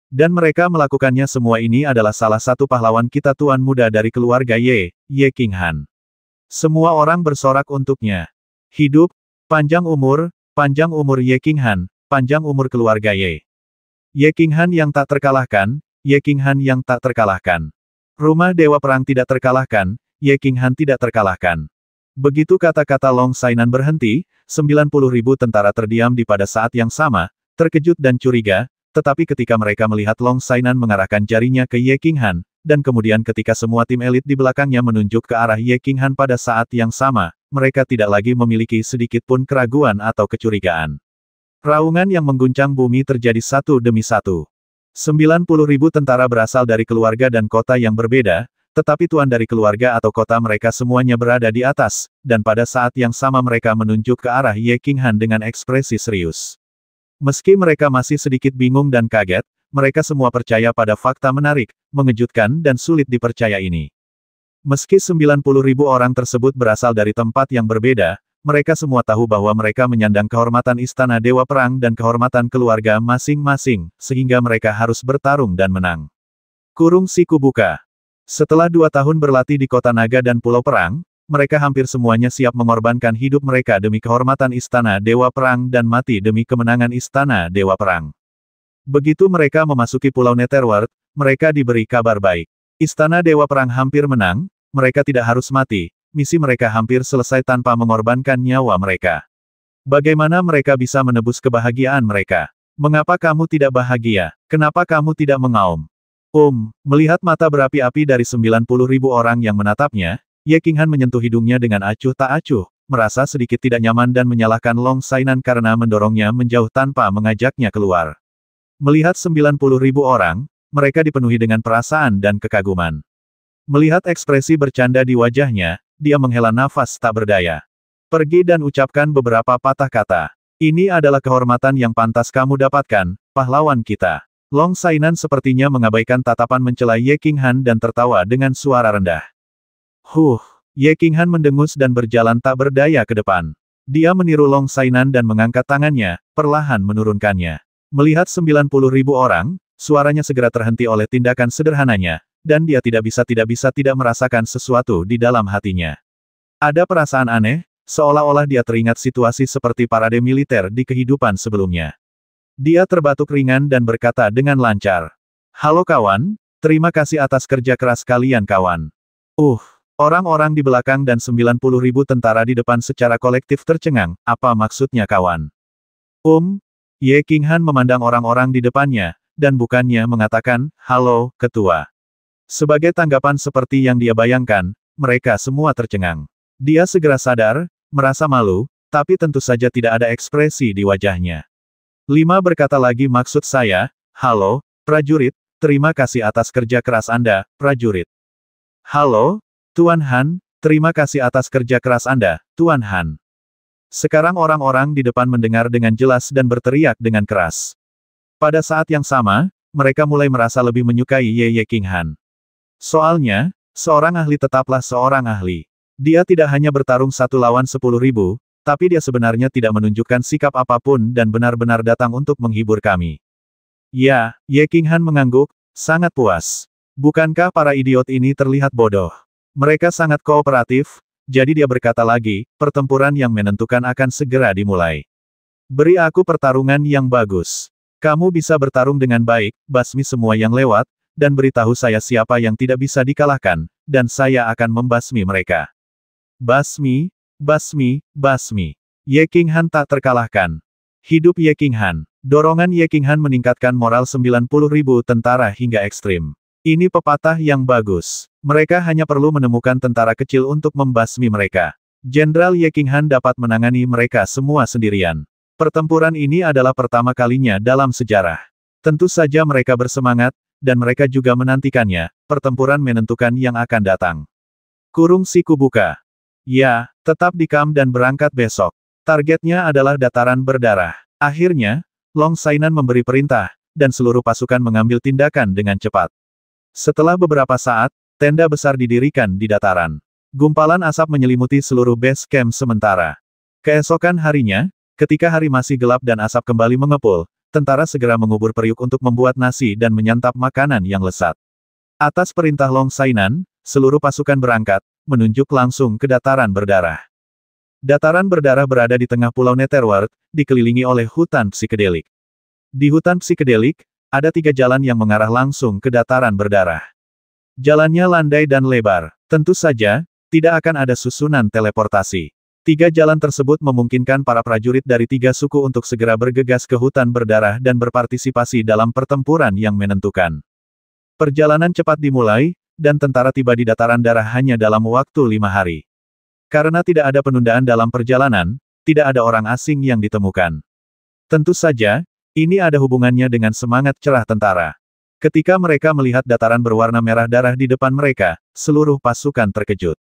Dan mereka melakukannya semua ini adalah salah satu pahlawan kita tuan muda dari keluarga Ye, Ye King Han. Semua orang bersorak untuknya. Hidup, panjang umur, panjang umur Ye King Han, panjang umur keluarga Ye. Ye King Han yang tak terkalahkan, Ye King Han yang tak terkalahkan. Rumah Dewa Perang tidak terkalahkan, Ye King Han tidak terkalahkan. Begitu kata-kata Long Sainan berhenti, 90 ribu tentara terdiam di pada saat yang sama, terkejut dan curiga, tetapi ketika mereka melihat Long Sainan mengarahkan jarinya ke Ye King Han, dan kemudian ketika semua tim elit di belakangnya menunjuk ke arah Ye King Han pada saat yang sama, mereka tidak lagi memiliki sedikit pun keraguan atau kecurigaan. Raungan yang mengguncang bumi terjadi satu demi satu. 90 ribu tentara berasal dari keluarga dan kota yang berbeda, tetapi tuan dari keluarga atau kota mereka semuanya berada di atas, dan pada saat yang sama mereka menunjuk ke arah Ye Qinghan dengan ekspresi serius. Meski mereka masih sedikit bingung dan kaget, mereka semua percaya pada fakta menarik, mengejutkan dan sulit dipercaya ini. Meski 90 ribu orang tersebut berasal dari tempat yang berbeda, mereka semua tahu bahwa mereka menyandang kehormatan Istana Dewa Perang dan kehormatan keluarga masing-masing, sehingga mereka harus bertarung dan menang. Kurung siku buka. Setelah dua tahun berlatih di kota naga dan pulau perang, mereka hampir semuanya siap mengorbankan hidup mereka demi kehormatan Istana Dewa Perang dan mati demi kemenangan Istana Dewa Perang. Begitu mereka memasuki Pulau Netherworld, mereka diberi kabar baik. Istana Dewa Perang hampir menang, mereka tidak harus mati, misi mereka hampir selesai tanpa mengorbankan nyawa mereka. Bagaimana mereka bisa menebus kebahagiaan mereka? Mengapa kamu tidak bahagia? Kenapa kamu tidak mengaum? Um, melihat mata berapi-api dari 90 ribu orang yang menatapnya, Ye Qinghan menyentuh hidungnya dengan acuh tak acuh, merasa sedikit tidak nyaman dan menyalahkan Long Sainan karena mendorongnya menjauh tanpa mengajaknya keluar. Melihat 90 ribu orang, mereka dipenuhi dengan perasaan dan kekaguman. Melihat ekspresi bercanda di wajahnya, dia menghela nafas tak berdaya. Pergi dan ucapkan beberapa patah kata. Ini adalah kehormatan yang pantas kamu dapatkan, pahlawan kita. Long Sainan sepertinya mengabaikan tatapan mencela Ye King Han dan tertawa dengan suara rendah. Huh, Ye King Han mendengus dan berjalan tak berdaya ke depan. Dia meniru Long Sainan dan mengangkat tangannya, perlahan menurunkannya. Melihat puluh ribu orang, suaranya segera terhenti oleh tindakan sederhananya, dan dia tidak bisa tidak bisa tidak merasakan sesuatu di dalam hatinya. Ada perasaan aneh, seolah-olah dia teringat situasi seperti parade militer di kehidupan sebelumnya. Dia terbatuk ringan dan berkata dengan lancar. Halo kawan, terima kasih atas kerja keras kalian kawan. Uh, orang-orang di belakang dan 90 ribu tentara di depan secara kolektif tercengang, apa maksudnya kawan? Um, Ye Qinghan memandang orang-orang di depannya, dan bukannya mengatakan, Halo, ketua. Sebagai tanggapan seperti yang dia bayangkan, mereka semua tercengang. Dia segera sadar, merasa malu, tapi tentu saja tidak ada ekspresi di wajahnya. Lima berkata lagi maksud saya, halo, prajurit, terima kasih atas kerja keras Anda, prajurit. Halo, Tuan Han, terima kasih atas kerja keras Anda, Tuan Han. Sekarang orang-orang di depan mendengar dengan jelas dan berteriak dengan keras. Pada saat yang sama, mereka mulai merasa lebih menyukai Ye Ye King Han. Soalnya, seorang ahli tetaplah seorang ahli. Dia tidak hanya bertarung satu lawan sepuluh ribu, tapi dia sebenarnya tidak menunjukkan sikap apapun dan benar-benar datang untuk menghibur kami. Ya, Ye King Han mengangguk, sangat puas. Bukankah para idiot ini terlihat bodoh? Mereka sangat kooperatif, jadi dia berkata lagi, pertempuran yang menentukan akan segera dimulai. Beri aku pertarungan yang bagus. Kamu bisa bertarung dengan baik, basmi semua yang lewat, dan beritahu saya siapa yang tidak bisa dikalahkan, dan saya akan membasmi mereka. Basmi, basmi, basmi. Ye King Han tak terkalahkan. Hidup Ye King Han. Dorongan Ye King Han meningkatkan moral 90 ribu tentara hingga ekstrim. Ini pepatah yang bagus. Mereka hanya perlu menemukan tentara kecil untuk membasmi mereka. Jenderal Ye King Han dapat menangani mereka semua sendirian. Pertempuran ini adalah pertama kalinya dalam sejarah. Tentu saja mereka bersemangat, dan mereka juga menantikannya, pertempuran menentukan yang akan datang. Kurung siku buka. Ya, tetap di kam dan berangkat besok. Targetnya adalah dataran berdarah. Akhirnya, Long Sainan memberi perintah, dan seluruh pasukan mengambil tindakan dengan cepat. Setelah beberapa saat, tenda besar didirikan di dataran. Gumpalan asap menyelimuti seluruh base camp sementara. Keesokan harinya, ketika hari masih gelap dan asap kembali mengepul, tentara segera mengubur periuk untuk membuat nasi dan menyantap makanan yang lesat. Atas perintah Long Sainan, seluruh pasukan berangkat, menunjuk langsung ke dataran berdarah. Dataran berdarah berada di tengah pulau Netherworld, dikelilingi oleh hutan psikedelik. Di hutan psikedelik, ada tiga jalan yang mengarah langsung ke dataran berdarah. Jalannya landai dan lebar. Tentu saja, tidak akan ada susunan teleportasi. Tiga jalan tersebut memungkinkan para prajurit dari tiga suku untuk segera bergegas ke hutan berdarah dan berpartisipasi dalam pertempuran yang menentukan. Perjalanan cepat dimulai, dan tentara tiba di dataran darah hanya dalam waktu lima hari. Karena tidak ada penundaan dalam perjalanan, tidak ada orang asing yang ditemukan. Tentu saja, ini ada hubungannya dengan semangat cerah tentara. Ketika mereka melihat dataran berwarna merah darah di depan mereka, seluruh pasukan terkejut.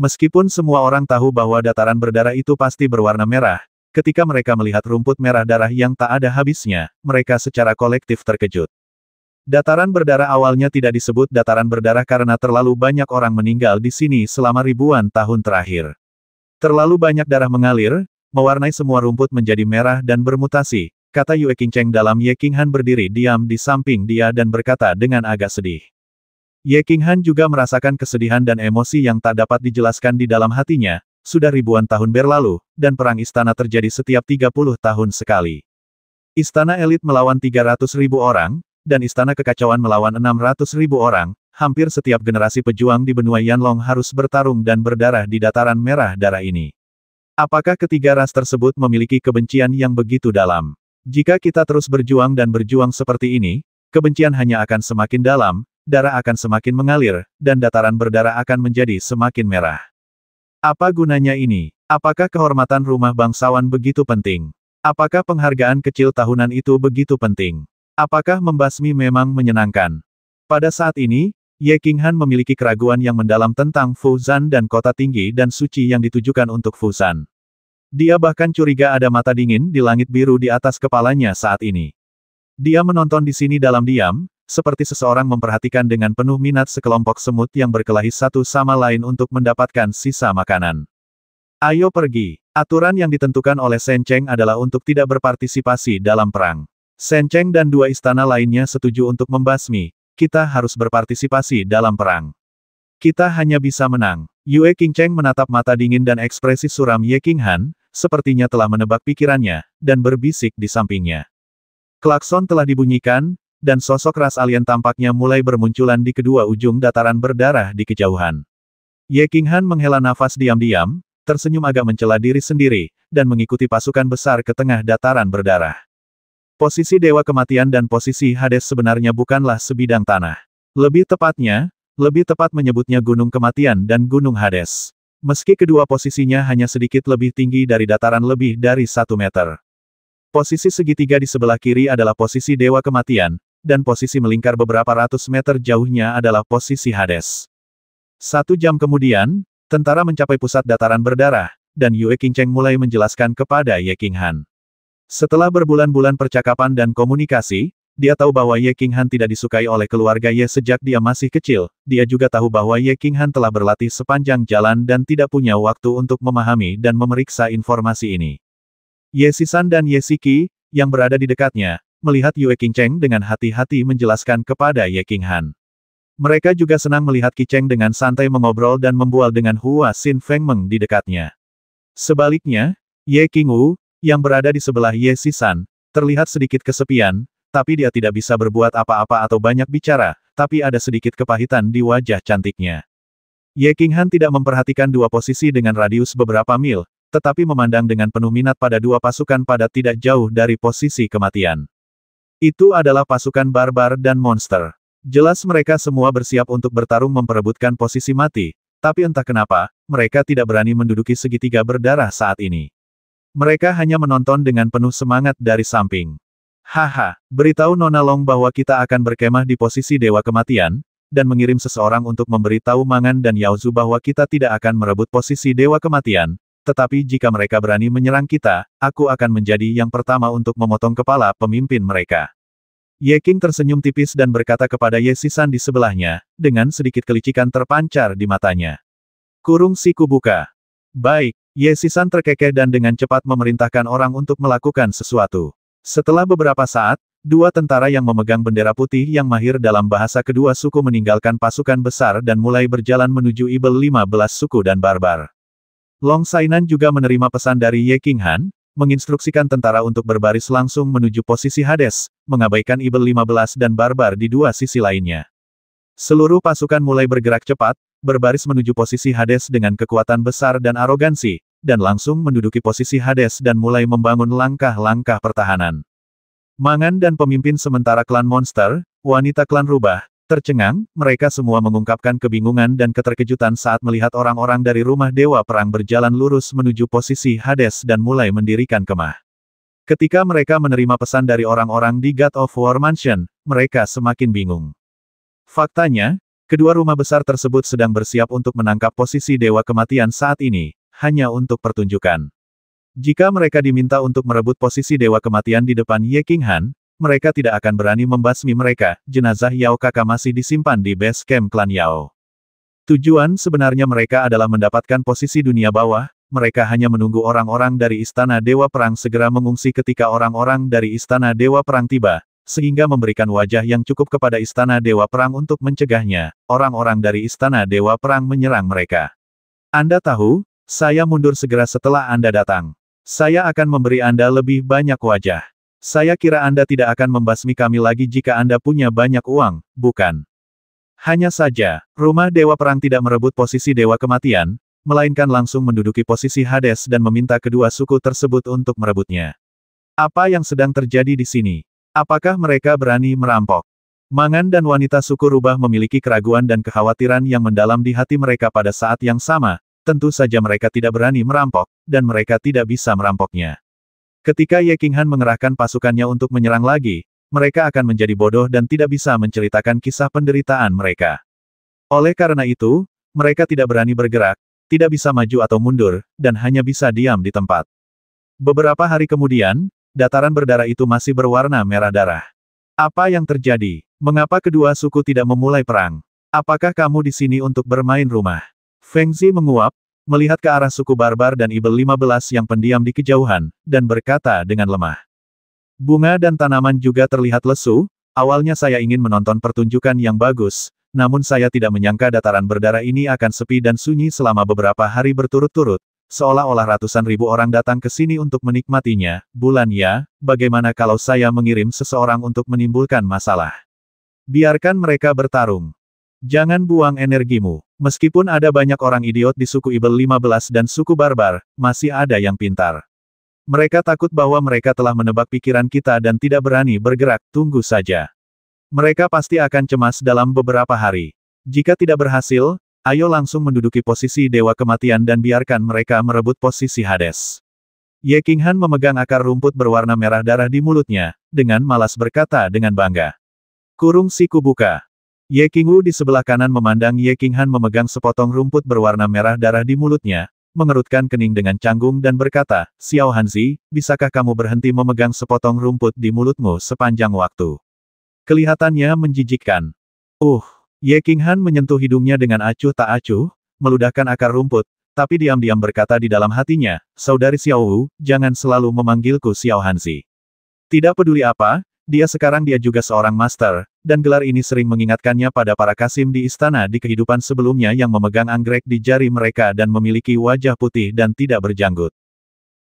Meskipun semua orang tahu bahwa dataran berdarah itu pasti berwarna merah, ketika mereka melihat rumput merah darah yang tak ada habisnya, mereka secara kolektif terkejut. Dataran berdarah awalnya tidak disebut dataran berdarah karena terlalu banyak orang meninggal di sini selama ribuan tahun terakhir. Terlalu banyak darah mengalir, mewarnai semua rumput menjadi merah dan bermutasi, kata Yue Qingcheng dalam Ye Qinghan berdiri diam di samping dia dan berkata dengan agak sedih. Ye Qinghan juga merasakan kesedihan dan emosi yang tak dapat dijelaskan di dalam hatinya, sudah ribuan tahun berlalu, dan perang istana terjadi setiap 30 tahun sekali. Istana elit melawan 300 ribu orang, dan istana kekacauan melawan 600 ribu orang, hampir setiap generasi pejuang di benua Yanlong harus bertarung dan berdarah di dataran merah darah ini. Apakah ketiga ras tersebut memiliki kebencian yang begitu dalam? Jika kita terus berjuang dan berjuang seperti ini, kebencian hanya akan semakin dalam, darah akan semakin mengalir, dan dataran berdarah akan menjadi semakin merah. Apa gunanya ini? Apakah kehormatan rumah bangsawan begitu penting? Apakah penghargaan kecil tahunan itu begitu penting? Apakah membasmi memang menyenangkan? Pada saat ini, Ye Qinghan memiliki keraguan yang mendalam tentang Fuzan dan kota tinggi dan suci yang ditujukan untuk Fuzan. Dia bahkan curiga ada mata dingin di langit biru di atas kepalanya saat ini. Dia menonton di sini dalam diam, seperti seseorang memperhatikan dengan penuh minat sekelompok semut yang berkelahi satu sama lain untuk mendapatkan sisa makanan. Ayo pergi. Aturan yang ditentukan oleh Shen Cheng adalah untuk tidak berpartisipasi dalam perang. Shen Cheng dan dua istana lainnya setuju untuk membasmi, kita harus berpartisipasi dalam perang. Kita hanya bisa menang. Yue King Cheng menatap mata dingin dan ekspresi suram Ye King Han, sepertinya telah menebak pikirannya, dan berbisik di sampingnya. Klakson telah dibunyikan, dan sosok ras alien tampaknya mulai bermunculan di kedua ujung dataran berdarah di kejauhan. Ye King Han menghela nafas diam-diam, tersenyum agak mencela diri sendiri, dan mengikuti pasukan besar ke tengah dataran berdarah. Posisi Dewa Kematian dan posisi Hades sebenarnya bukanlah sebidang tanah. Lebih tepatnya, lebih tepat menyebutnya Gunung Kematian dan Gunung Hades. Meski kedua posisinya hanya sedikit lebih tinggi dari dataran lebih dari satu meter. Posisi segitiga di sebelah kiri adalah posisi Dewa Kematian, dan posisi melingkar beberapa ratus meter jauhnya adalah posisi Hades. Satu jam kemudian, tentara mencapai pusat dataran berdarah, dan Yue Qingcheng mulai menjelaskan kepada Ye Qinghan. Setelah berbulan-bulan percakapan dan komunikasi, dia tahu bahwa Ye Qinghan tidak disukai oleh keluarga Ye sejak dia masih kecil, dia juga tahu bahwa Ye Qinghan telah berlatih sepanjang jalan dan tidak punya waktu untuk memahami dan memeriksa informasi ini. Ye Sisan dan Ye Siki, yang berada di dekatnya, melihat Yue Qingcheng dengan hati-hati menjelaskan kepada Ye Qinghan. Mereka juga senang melihat Cheng dengan santai mengobrol dan membual dengan Hua Xin Feng Meng di dekatnya. Sebaliknya, Ye Qingwu, yang berada di sebelah Ye Sisan, terlihat sedikit kesepian, tapi dia tidak bisa berbuat apa-apa atau banyak bicara, tapi ada sedikit kepahitan di wajah cantiknya. Ye Qinghan tidak memperhatikan dua posisi dengan radius beberapa mil, tetapi memandang dengan penuh minat pada dua pasukan pada tidak jauh dari posisi kematian. Itu adalah pasukan barbar dan monster. Jelas mereka semua bersiap untuk bertarung memperebutkan posisi mati, tapi entah kenapa, mereka tidak berani menduduki segitiga berdarah saat ini. Mereka hanya menonton dengan penuh semangat dari samping. Haha, beritahu Nona Long bahwa kita akan berkemah di posisi Dewa Kematian, dan mengirim seseorang untuk memberitahu Mangan dan Yaozu bahwa kita tidak akan merebut posisi Dewa Kematian, tetapi jika mereka berani menyerang kita, aku akan menjadi yang pertama untuk memotong kepala pemimpin mereka. Ye King tersenyum tipis dan berkata kepada Ye Sisan di sebelahnya, dengan sedikit kelicikan terpancar di matanya. Kurung siku buka. Baik, Ye Sisan terkekeh dan dengan cepat memerintahkan orang untuk melakukan sesuatu. Setelah beberapa saat, dua tentara yang memegang bendera putih yang mahir dalam bahasa kedua suku meninggalkan pasukan besar dan mulai berjalan menuju Ibel 15 suku dan barbar. Long Sainan juga menerima pesan dari Ye Qinghan, menginstruksikan tentara untuk berbaris langsung menuju posisi Hades, mengabaikan Ibel 15 dan Barbar di dua sisi lainnya. Seluruh pasukan mulai bergerak cepat, berbaris menuju posisi Hades dengan kekuatan besar dan arogansi, dan langsung menduduki posisi Hades dan mulai membangun langkah-langkah pertahanan. Mangan dan pemimpin sementara klan monster, wanita klan rubah, Tercengang, mereka semua mengungkapkan kebingungan dan keterkejutan saat melihat orang-orang dari rumah Dewa Perang berjalan lurus menuju posisi Hades dan mulai mendirikan kemah. Ketika mereka menerima pesan dari orang-orang di God of War Mansion, mereka semakin bingung. Faktanya, kedua rumah besar tersebut sedang bersiap untuk menangkap posisi Dewa Kematian saat ini, hanya untuk pertunjukan. Jika mereka diminta untuk merebut posisi Dewa Kematian di depan Ye King Han, mereka tidak akan berani membasmi mereka, jenazah Yao Kakak masih disimpan di base camp klan Yao. Tujuan sebenarnya mereka adalah mendapatkan posisi dunia bawah, mereka hanya menunggu orang-orang dari Istana Dewa Perang segera mengungsi ketika orang-orang dari Istana Dewa Perang tiba, sehingga memberikan wajah yang cukup kepada Istana Dewa Perang untuk mencegahnya, orang-orang dari Istana Dewa Perang menyerang mereka. Anda tahu, saya mundur segera setelah Anda datang. Saya akan memberi Anda lebih banyak wajah. Saya kira Anda tidak akan membasmi kami lagi jika Anda punya banyak uang, bukan? Hanya saja, rumah Dewa Perang tidak merebut posisi Dewa Kematian, melainkan langsung menduduki posisi Hades dan meminta kedua suku tersebut untuk merebutnya. Apa yang sedang terjadi di sini? Apakah mereka berani merampok? Mangan dan wanita suku rubah memiliki keraguan dan kekhawatiran yang mendalam di hati mereka pada saat yang sama, tentu saja mereka tidak berani merampok, dan mereka tidak bisa merampoknya. Ketika Ye Qinghan mengerahkan pasukannya untuk menyerang lagi, mereka akan menjadi bodoh dan tidak bisa menceritakan kisah penderitaan mereka. Oleh karena itu, mereka tidak berani bergerak, tidak bisa maju atau mundur, dan hanya bisa diam di tempat. Beberapa hari kemudian, dataran berdarah itu masih berwarna merah darah. Apa yang terjadi? Mengapa kedua suku tidak memulai perang? Apakah kamu di sini untuk bermain rumah? Feng Zi menguap, melihat ke arah suku barbar dan ibel 15 yang pendiam di kejauhan, dan berkata dengan lemah. Bunga dan tanaman juga terlihat lesu, awalnya saya ingin menonton pertunjukan yang bagus, namun saya tidak menyangka dataran berdarah ini akan sepi dan sunyi selama beberapa hari berturut-turut, seolah-olah ratusan ribu orang datang ke sini untuk menikmatinya, bulan ya, bagaimana kalau saya mengirim seseorang untuk menimbulkan masalah. Biarkan mereka bertarung. Jangan buang energimu. Meskipun ada banyak orang idiot di suku Ibel 15 dan suku Barbar, masih ada yang pintar. Mereka takut bahwa mereka telah menebak pikiran kita dan tidak berani bergerak, tunggu saja. Mereka pasti akan cemas dalam beberapa hari. Jika tidak berhasil, ayo langsung menduduki posisi Dewa Kematian dan biarkan mereka merebut posisi Hades. Ye Qinghan memegang akar rumput berwarna merah darah di mulutnya, dengan malas berkata dengan bangga. Kurung siku buka. Ye King di sebelah kanan memandang Ye Qinghan memegang sepotong rumput berwarna merah darah di mulutnya, mengerutkan kening dengan canggung dan berkata, Xiao Hanzi, bisakah kamu berhenti memegang sepotong rumput di mulutmu sepanjang waktu? Kelihatannya menjijikkan. Uh, Ye Qinghan menyentuh hidungnya dengan acuh tak acuh, meludahkan akar rumput, tapi diam-diam berkata di dalam hatinya, Saudari Xiao Wu, jangan selalu memanggilku Xiao Hanzi. Tidak peduli apa, dia sekarang dia juga seorang master, dan gelar ini sering mengingatkannya pada para kasim di istana di kehidupan sebelumnya yang memegang anggrek di jari mereka dan memiliki wajah putih dan tidak berjanggut.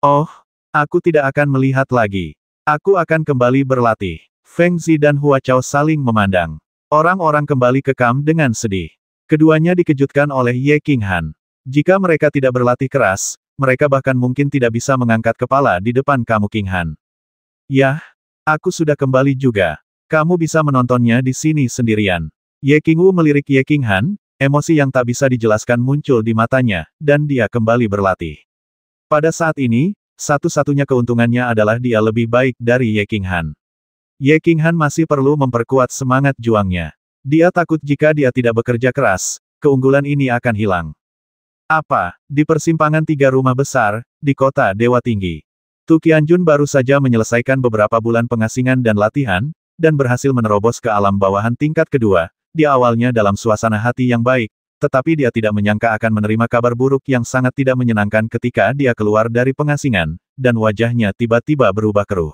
Oh, aku tidak akan melihat lagi. Aku akan kembali berlatih. Feng Zi dan Hua Chao saling memandang. Orang-orang kembali ke kam dengan sedih. Keduanya dikejutkan oleh Ye King Han. Jika mereka tidak berlatih keras, mereka bahkan mungkin tidak bisa mengangkat kepala di depan kamu King Han. Yah, Aku sudah kembali juga. Kamu bisa menontonnya di sini sendirian. Ye King Wu melirik Ye King Han, emosi yang tak bisa dijelaskan muncul di matanya, dan dia kembali berlatih. Pada saat ini, satu-satunya keuntungannya adalah dia lebih baik dari Ye King Han. Ye King Han masih perlu memperkuat semangat juangnya. Dia takut jika dia tidak bekerja keras, keunggulan ini akan hilang. Apa, di persimpangan tiga rumah besar, di kota Dewa Tinggi. Tu Qianjun baru saja menyelesaikan beberapa bulan pengasingan dan latihan, dan berhasil menerobos ke alam bawahan tingkat kedua, di awalnya dalam suasana hati yang baik, tetapi dia tidak menyangka akan menerima kabar buruk yang sangat tidak menyenangkan ketika dia keluar dari pengasingan, dan wajahnya tiba-tiba berubah keruh.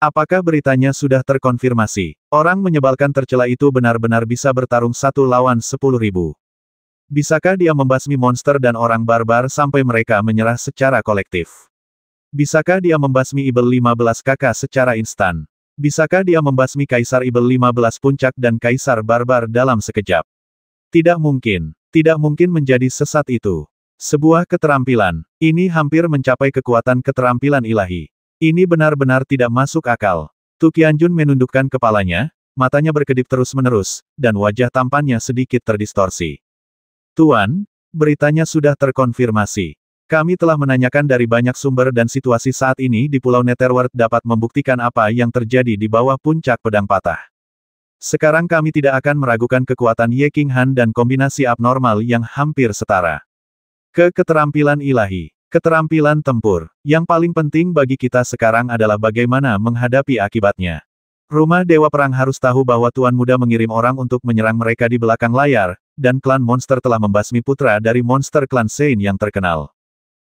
Apakah beritanya sudah terkonfirmasi? Orang menyebalkan tercela itu benar-benar bisa bertarung satu lawan sepuluh ribu. Bisakah dia membasmi monster dan orang barbar sampai mereka menyerah secara kolektif? Bisakah dia membasmi Ibel 15 kakak secara instan? Bisakah dia membasmi Kaisar Ibel 15 puncak dan Kaisar Barbar dalam sekejap? Tidak mungkin. Tidak mungkin menjadi sesat itu. Sebuah keterampilan. Ini hampir mencapai kekuatan keterampilan ilahi. Ini benar-benar tidak masuk akal. Tukianjun menundukkan kepalanya, matanya berkedip terus-menerus, dan wajah tampannya sedikit terdistorsi. Tuan, beritanya sudah terkonfirmasi. Kami telah menanyakan dari banyak sumber dan situasi saat ini di Pulau Netherworld dapat membuktikan apa yang terjadi di bawah puncak pedang patah. Sekarang kami tidak akan meragukan kekuatan Ye King Han dan kombinasi abnormal yang hampir setara. Ke keterampilan ilahi, keterampilan tempur, yang paling penting bagi kita sekarang adalah bagaimana menghadapi akibatnya. Rumah Dewa Perang harus tahu bahwa Tuan Muda mengirim orang untuk menyerang mereka di belakang layar, dan klan monster telah membasmi putra dari monster klan Sein yang terkenal.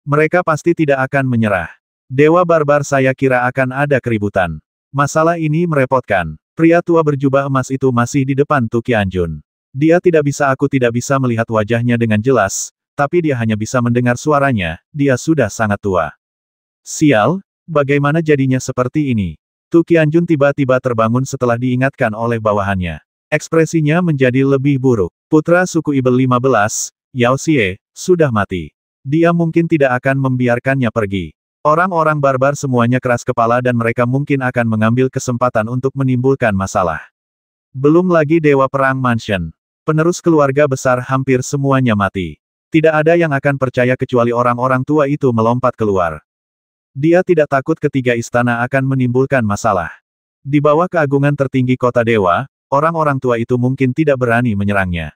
Mereka pasti tidak akan menyerah. Dewa barbar saya kira akan ada keributan. Masalah ini merepotkan. Pria tua berjubah emas itu masih di depan Tukianjun. Dia tidak bisa aku tidak bisa melihat wajahnya dengan jelas, tapi dia hanya bisa mendengar suaranya, dia sudah sangat tua. Sial, bagaimana jadinya seperti ini? Tukianjun tiba-tiba terbangun setelah diingatkan oleh bawahannya. Ekspresinya menjadi lebih buruk. Putra suku Ibel 15, Yao Xie, sudah mati. Dia mungkin tidak akan membiarkannya pergi. Orang-orang barbar semuanya keras kepala dan mereka mungkin akan mengambil kesempatan untuk menimbulkan masalah. Belum lagi Dewa Perang Mansion. Penerus keluarga besar hampir semuanya mati. Tidak ada yang akan percaya kecuali orang-orang tua itu melompat keluar. Dia tidak takut ketiga istana akan menimbulkan masalah. Di bawah keagungan tertinggi kota dewa, orang-orang tua itu mungkin tidak berani menyerangnya.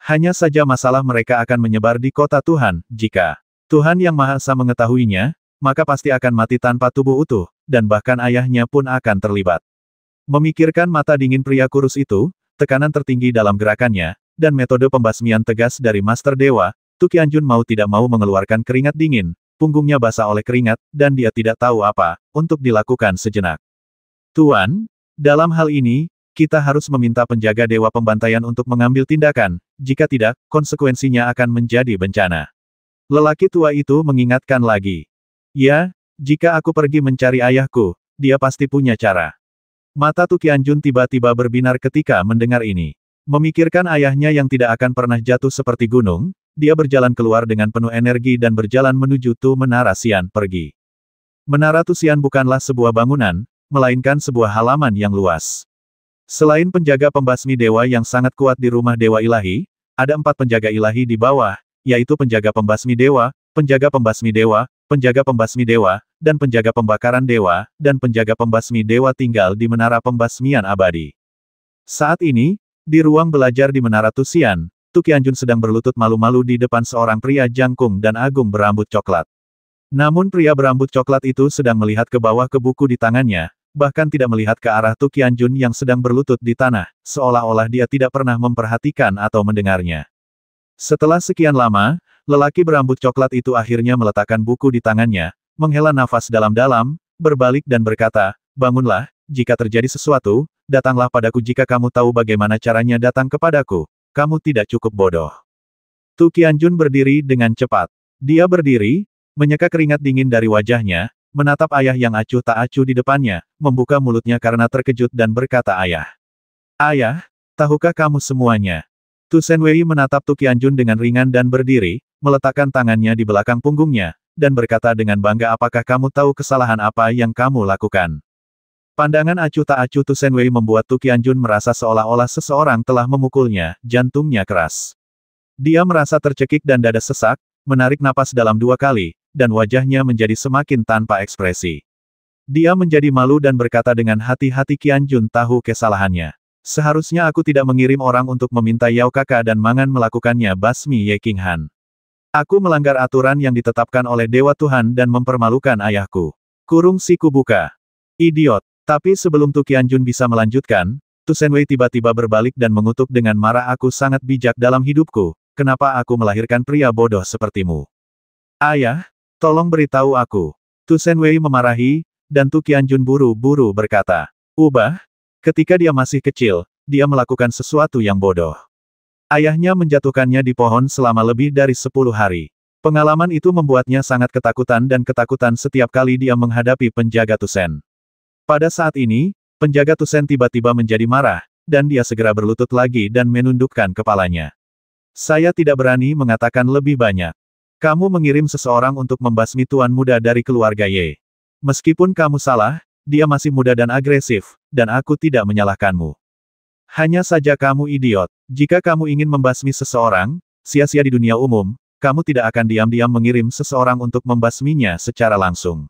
Hanya saja masalah mereka akan menyebar di kota Tuhan, jika Tuhan Yang Maha Esa mengetahuinya, maka pasti akan mati tanpa tubuh utuh, dan bahkan ayahnya pun akan terlibat. Memikirkan mata dingin pria kurus itu, tekanan tertinggi dalam gerakannya, dan metode pembasmian tegas dari Master Dewa, Tukianjun mau tidak mau mengeluarkan keringat dingin, punggungnya basah oleh keringat, dan dia tidak tahu apa, untuk dilakukan sejenak. Tuan, dalam hal ini, kita harus meminta penjaga Dewa Pembantaian untuk mengambil tindakan, jika tidak, konsekuensinya akan menjadi bencana. Lelaki tua itu mengingatkan lagi. Ya, jika aku pergi mencari ayahku, dia pasti punya cara. Mata Tukianjun tiba-tiba berbinar ketika mendengar ini. Memikirkan ayahnya yang tidak akan pernah jatuh seperti gunung, dia berjalan keluar dengan penuh energi dan berjalan menuju Tu Menara Sian pergi. Menara Tusian bukanlah sebuah bangunan, melainkan sebuah halaman yang luas. Selain penjaga pembasmi dewa yang sangat kuat di rumah dewa ilahi, ada empat penjaga ilahi di bawah, yaitu penjaga pembasmi dewa, penjaga pembasmi dewa, penjaga pembasmi dewa, dan penjaga pembakaran dewa, dan penjaga pembasmi dewa tinggal di menara pembasmian abadi. Saat ini, di ruang belajar di menara Tusian, Tukianjun sedang berlutut malu-malu di depan seorang pria jangkung dan agung berambut coklat. Namun pria berambut coklat itu sedang melihat ke bawah ke buku di tangannya, bahkan tidak melihat ke arah Tu Jun yang sedang berlutut di tanah, seolah-olah dia tidak pernah memperhatikan atau mendengarnya. Setelah sekian lama, lelaki berambut coklat itu akhirnya meletakkan buku di tangannya, menghela nafas dalam-dalam, berbalik dan berkata, Bangunlah, jika terjadi sesuatu, datanglah padaku jika kamu tahu bagaimana caranya datang kepadaku, kamu tidak cukup bodoh. Tu Jun berdiri dengan cepat. Dia berdiri, menyeka keringat dingin dari wajahnya, menatap ayah yang acuh tak acuh di depannya, membuka mulutnya karena terkejut dan berkata ayah. Ayah, tahukah kamu semuanya? Tu Wei menatap Tu Qianjun dengan ringan dan berdiri, meletakkan tangannya di belakang punggungnya, dan berkata dengan bangga apakah kamu tahu kesalahan apa yang kamu lakukan. Pandangan acuh tak acuh Tu Wei membuat Tu Qianjun merasa seolah-olah seseorang telah memukulnya, jantungnya keras. Dia merasa tercekik dan dada sesak, menarik napas dalam dua kali, dan wajahnya menjadi semakin tanpa ekspresi. Dia menjadi malu dan berkata dengan hati-hati Qian Jun tahu kesalahannya. Seharusnya aku tidak mengirim orang untuk meminta Yao Kaka dan Mangan melakukannya basmi Ye King Han. Aku melanggar aturan yang ditetapkan oleh Dewa Tuhan dan mempermalukan ayahku. Kurung siku buka. Idiot. Tapi sebelum Tu Qian Jun bisa melanjutkan, Tu Wei tiba-tiba berbalik dan mengutuk dengan marah aku sangat bijak dalam hidupku, kenapa aku melahirkan pria bodoh sepertimu. Ayah, Tolong beritahu aku. Tu Wei memarahi, dan Tu Qianjun buru-buru berkata. Ubah? Ketika dia masih kecil, dia melakukan sesuatu yang bodoh. Ayahnya menjatuhkannya di pohon selama lebih dari sepuluh hari. Pengalaman itu membuatnya sangat ketakutan dan ketakutan setiap kali dia menghadapi penjaga Tusen. Pada saat ini, penjaga Tusen tiba-tiba menjadi marah, dan dia segera berlutut lagi dan menundukkan kepalanya. Saya tidak berani mengatakan lebih banyak. Kamu mengirim seseorang untuk membasmi tuan muda dari keluarga Ye. Meskipun kamu salah, dia masih muda dan agresif, dan aku tidak menyalahkanmu. Hanya saja kamu idiot. Jika kamu ingin membasmi seseorang, sia-sia di dunia umum, kamu tidak akan diam-diam mengirim seseorang untuk membasminya secara langsung.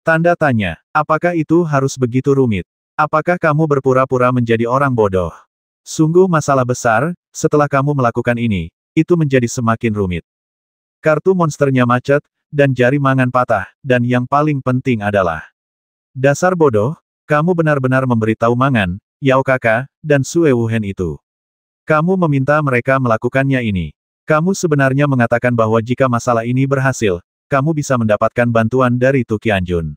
Tanda tanya, apakah itu harus begitu rumit? Apakah kamu berpura-pura menjadi orang bodoh? Sungguh masalah besar, setelah kamu melakukan ini, itu menjadi semakin rumit. Kartu monsternya macet, dan jari mangan patah, dan yang paling penting adalah Dasar bodoh, kamu benar-benar memberitahu mangan, Yao Kaka, dan Sue Wuhen itu. Kamu meminta mereka melakukannya ini. Kamu sebenarnya mengatakan bahwa jika masalah ini berhasil, kamu bisa mendapatkan bantuan dari Tukianjun.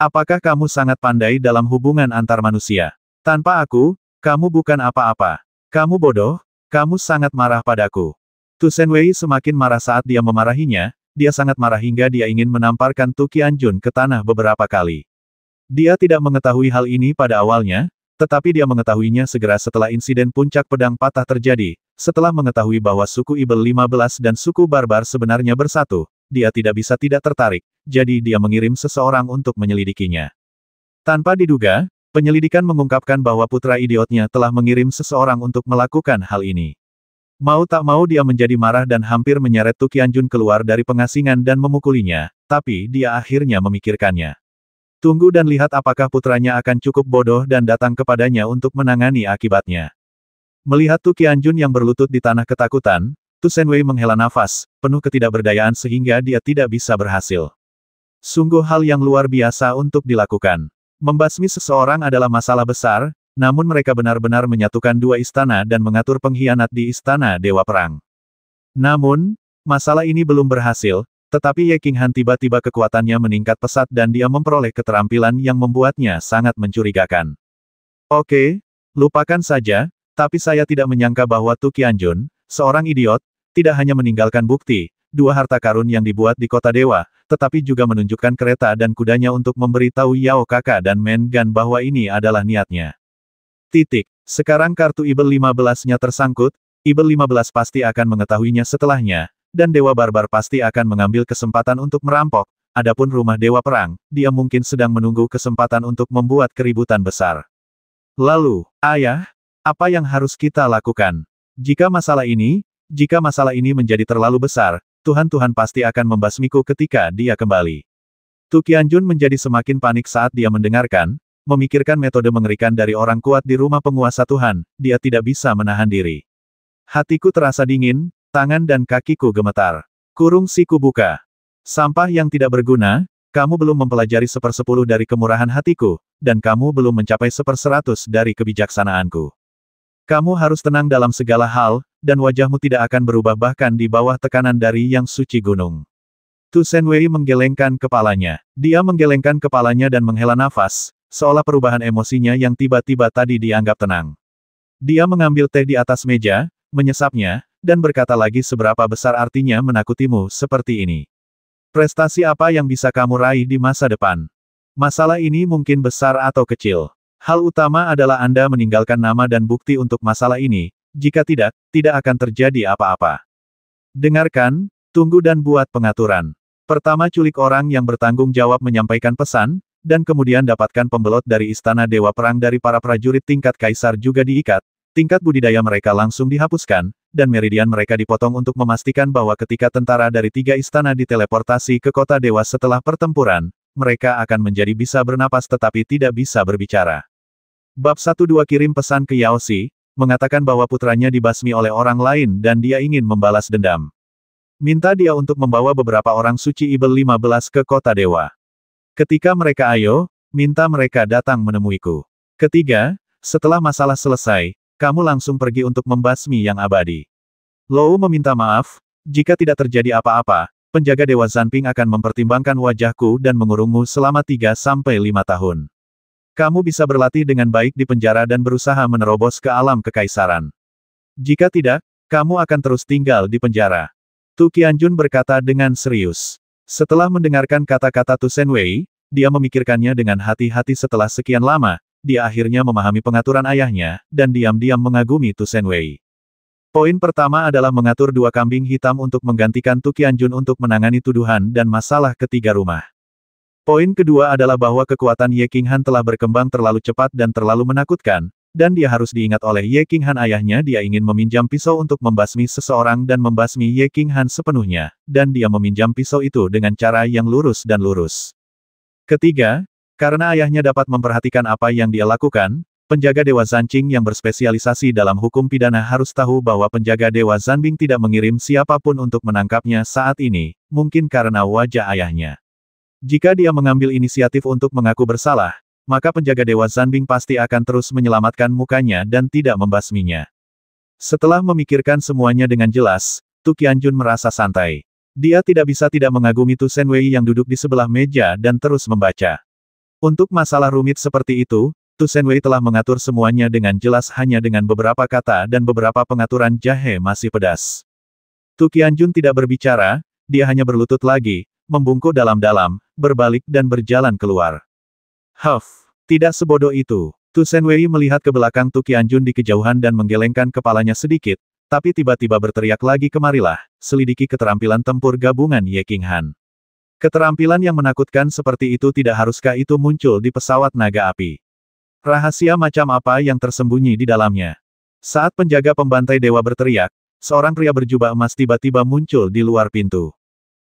Apakah kamu sangat pandai dalam hubungan antar manusia? Tanpa aku, kamu bukan apa-apa. Kamu bodoh, kamu sangat marah padaku. Tu Senwei semakin marah saat dia memarahinya, dia sangat marah hingga dia ingin menamparkan Tu Qianjun ke tanah beberapa kali. Dia tidak mengetahui hal ini pada awalnya, tetapi dia mengetahuinya segera setelah insiden puncak pedang patah terjadi, setelah mengetahui bahwa suku Ibel 15 dan suku Barbar sebenarnya bersatu, dia tidak bisa tidak tertarik, jadi dia mengirim seseorang untuk menyelidikinya. Tanpa diduga, penyelidikan mengungkapkan bahwa putra idiotnya telah mengirim seseorang untuk melakukan hal ini. Mau tak mau dia menjadi marah dan hampir menyeret Tukianjun keluar dari pengasingan dan memukulinya, tapi dia akhirnya memikirkannya. Tunggu dan lihat apakah putranya akan cukup bodoh dan datang kepadanya untuk menangani akibatnya. Melihat Tukianjun yang berlutut di tanah ketakutan, Tusenwei menghela nafas, penuh ketidakberdayaan sehingga dia tidak bisa berhasil. Sungguh hal yang luar biasa untuk dilakukan. Membasmi seseorang adalah masalah besar, namun mereka benar-benar menyatukan dua istana dan mengatur pengkhianat di istana Dewa Perang. Namun, masalah ini belum berhasil, tetapi Ye Han tiba-tiba kekuatannya meningkat pesat dan dia memperoleh keterampilan yang membuatnya sangat mencurigakan. Oke, lupakan saja, tapi saya tidak menyangka bahwa Tu Qianjun, seorang idiot, tidak hanya meninggalkan bukti, dua harta karun yang dibuat di kota dewa, tetapi juga menunjukkan kereta dan kudanya untuk memberitahu Yao Kaka dan Men Gan bahwa ini adalah niatnya. Titik. Sekarang kartu Ibel 15-nya tersangkut, Ibel 15 pasti akan mengetahuinya setelahnya, dan Dewa Barbar pasti akan mengambil kesempatan untuk merampok, adapun rumah Dewa Perang, dia mungkin sedang menunggu kesempatan untuk membuat keributan besar. Lalu, ayah, apa yang harus kita lakukan? Jika masalah ini, jika masalah ini menjadi terlalu besar, Tuhan-Tuhan pasti akan membasmiku ketika dia kembali. Tukianjun menjadi semakin panik saat dia mendengarkan, memikirkan metode mengerikan dari orang kuat di rumah penguasa Tuhan, dia tidak bisa menahan diri. Hatiku terasa dingin, tangan dan kakiku gemetar. Kurung siku buka. Sampah yang tidak berguna, kamu belum mempelajari sepersepuluh dari kemurahan hatiku, dan kamu belum mencapai seperseratus dari kebijaksanaanku. Kamu harus tenang dalam segala hal, dan wajahmu tidak akan berubah bahkan di bawah tekanan dari yang suci gunung. Tu Senwei menggelengkan kepalanya. Dia menggelengkan kepalanya dan menghela nafas, seolah perubahan emosinya yang tiba-tiba tadi dianggap tenang. Dia mengambil teh di atas meja, menyesapnya, dan berkata lagi seberapa besar artinya menakutimu seperti ini. Prestasi apa yang bisa kamu raih di masa depan? Masalah ini mungkin besar atau kecil. Hal utama adalah Anda meninggalkan nama dan bukti untuk masalah ini, jika tidak, tidak akan terjadi apa-apa. Dengarkan, tunggu dan buat pengaturan. Pertama culik orang yang bertanggung jawab menyampaikan pesan, dan kemudian dapatkan pembelot dari Istana Dewa Perang dari para prajurit tingkat kaisar juga diikat, tingkat budidaya mereka langsung dihapuskan, dan meridian mereka dipotong untuk memastikan bahwa ketika tentara dari tiga istana diteleportasi ke kota dewa setelah pertempuran, mereka akan menjadi bisa bernapas tetapi tidak bisa berbicara. Bab 12 kirim pesan ke Yao Si, mengatakan bahwa putranya dibasmi oleh orang lain dan dia ingin membalas dendam. Minta dia untuk membawa beberapa orang suci Ibel 15 ke kota dewa. Ketika mereka ayo, minta mereka datang menemuiku. Ketiga, setelah masalah selesai, kamu langsung pergi untuk membasmi yang abadi. Lou meminta maaf, jika tidak terjadi apa-apa, penjaga Dewa Zanping akan mempertimbangkan wajahku dan mengurungmu selama 3-5 tahun. Kamu bisa berlatih dengan baik di penjara dan berusaha menerobos ke alam kekaisaran. Jika tidak, kamu akan terus tinggal di penjara. Tu Qianjun berkata dengan serius. Setelah mendengarkan kata-kata Tusen Wei, dia memikirkannya dengan hati-hati setelah sekian lama, dia akhirnya memahami pengaturan ayahnya, dan diam-diam mengagumi Tusen Wei. Poin pertama adalah mengatur dua kambing hitam untuk menggantikan Tu Jun untuk menangani tuduhan dan masalah ketiga rumah. Poin kedua adalah bahwa kekuatan Ye Qinghan telah berkembang terlalu cepat dan terlalu menakutkan, dan dia harus diingat oleh Ye King Han ayahnya dia ingin meminjam pisau untuk membasmi seseorang dan membasmi Ye King Han sepenuhnya, dan dia meminjam pisau itu dengan cara yang lurus dan lurus. Ketiga, karena ayahnya dapat memperhatikan apa yang dia lakukan, penjaga Dewa Zancing yang berspesialisasi dalam hukum pidana harus tahu bahwa penjaga Dewa Zanbing tidak mengirim siapapun untuk menangkapnya saat ini, mungkin karena wajah ayahnya. Jika dia mengambil inisiatif untuk mengaku bersalah, maka penjaga Dewa Zanbing pasti akan terus menyelamatkan mukanya dan tidak membasminya. Setelah memikirkan semuanya dengan jelas, Tu Qianjun merasa santai. Dia tidak bisa tidak mengagumi Tu Senwei yang duduk di sebelah meja dan terus membaca. Untuk masalah rumit seperti itu, Tu Senwei telah mengatur semuanya dengan jelas hanya dengan beberapa kata dan beberapa pengaturan jahe masih pedas. Tu Qianjun tidak berbicara, dia hanya berlutut lagi, membungkuk dalam-dalam, berbalik dan berjalan keluar. Huff, tidak sebodoh itu. Tu Wei melihat ke belakang Tu Qianjun di kejauhan dan menggelengkan kepalanya sedikit, tapi tiba-tiba berteriak lagi kemarilah, selidiki keterampilan tempur gabungan Ye King Han. Keterampilan yang menakutkan seperti itu tidak haruskah itu muncul di pesawat naga api. Rahasia macam apa yang tersembunyi di dalamnya? Saat penjaga pembantai dewa berteriak, seorang pria berjubah emas tiba-tiba muncul di luar pintu.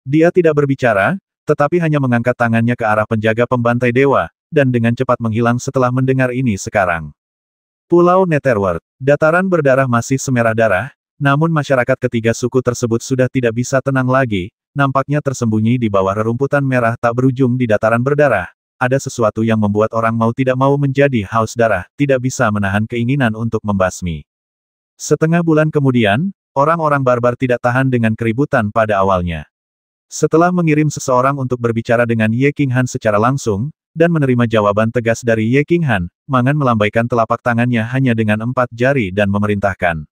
Dia tidak berbicara, tetapi hanya mengangkat tangannya ke arah penjaga pembantai dewa, dan dengan cepat menghilang setelah mendengar ini sekarang. Pulau Netherworld, dataran berdarah masih semerah darah, namun masyarakat ketiga suku tersebut sudah tidak bisa tenang lagi, nampaknya tersembunyi di bawah rerumputan merah tak berujung di dataran berdarah. Ada sesuatu yang membuat orang mau tidak mau menjadi haus darah, tidak bisa menahan keinginan untuk membasmi. Setengah bulan kemudian, orang-orang barbar tidak tahan dengan keributan pada awalnya. Setelah mengirim seseorang untuk berbicara dengan Ye King Han secara langsung, dan menerima jawaban tegas dari Ye King Han, Mangan melambaikan telapak tangannya hanya dengan empat jari dan memerintahkan.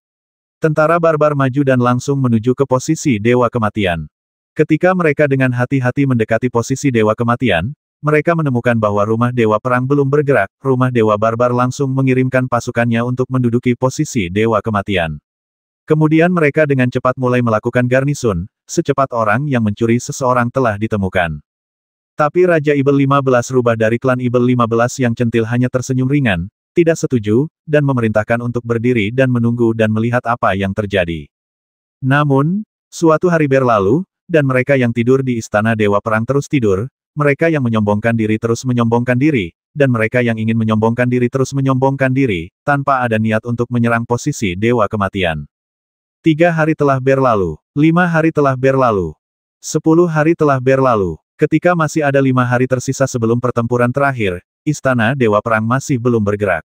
Tentara barbar maju dan langsung menuju ke posisi Dewa Kematian. Ketika mereka dengan hati-hati mendekati posisi Dewa Kematian, mereka menemukan bahwa rumah Dewa Perang belum bergerak, rumah Dewa Barbar langsung mengirimkan pasukannya untuk menduduki posisi Dewa Kematian. Kemudian mereka dengan cepat mulai melakukan garnisun, secepat orang yang mencuri seseorang telah ditemukan. Tapi Raja Ibel 15 rubah dari klan Ibel 15 yang centil hanya tersenyum ringan, tidak setuju, dan memerintahkan untuk berdiri dan menunggu dan melihat apa yang terjadi. Namun, suatu hari berlalu, dan mereka yang tidur di Istana Dewa Perang terus tidur, mereka yang menyombongkan diri terus menyombongkan diri, dan mereka yang ingin menyombongkan diri terus menyombongkan diri, tanpa ada niat untuk menyerang posisi Dewa Kematian. Tiga hari telah berlalu, lima hari telah berlalu, sepuluh hari telah berlalu, Ketika masih ada lima hari tersisa sebelum pertempuran terakhir, Istana Dewa Perang masih belum bergerak.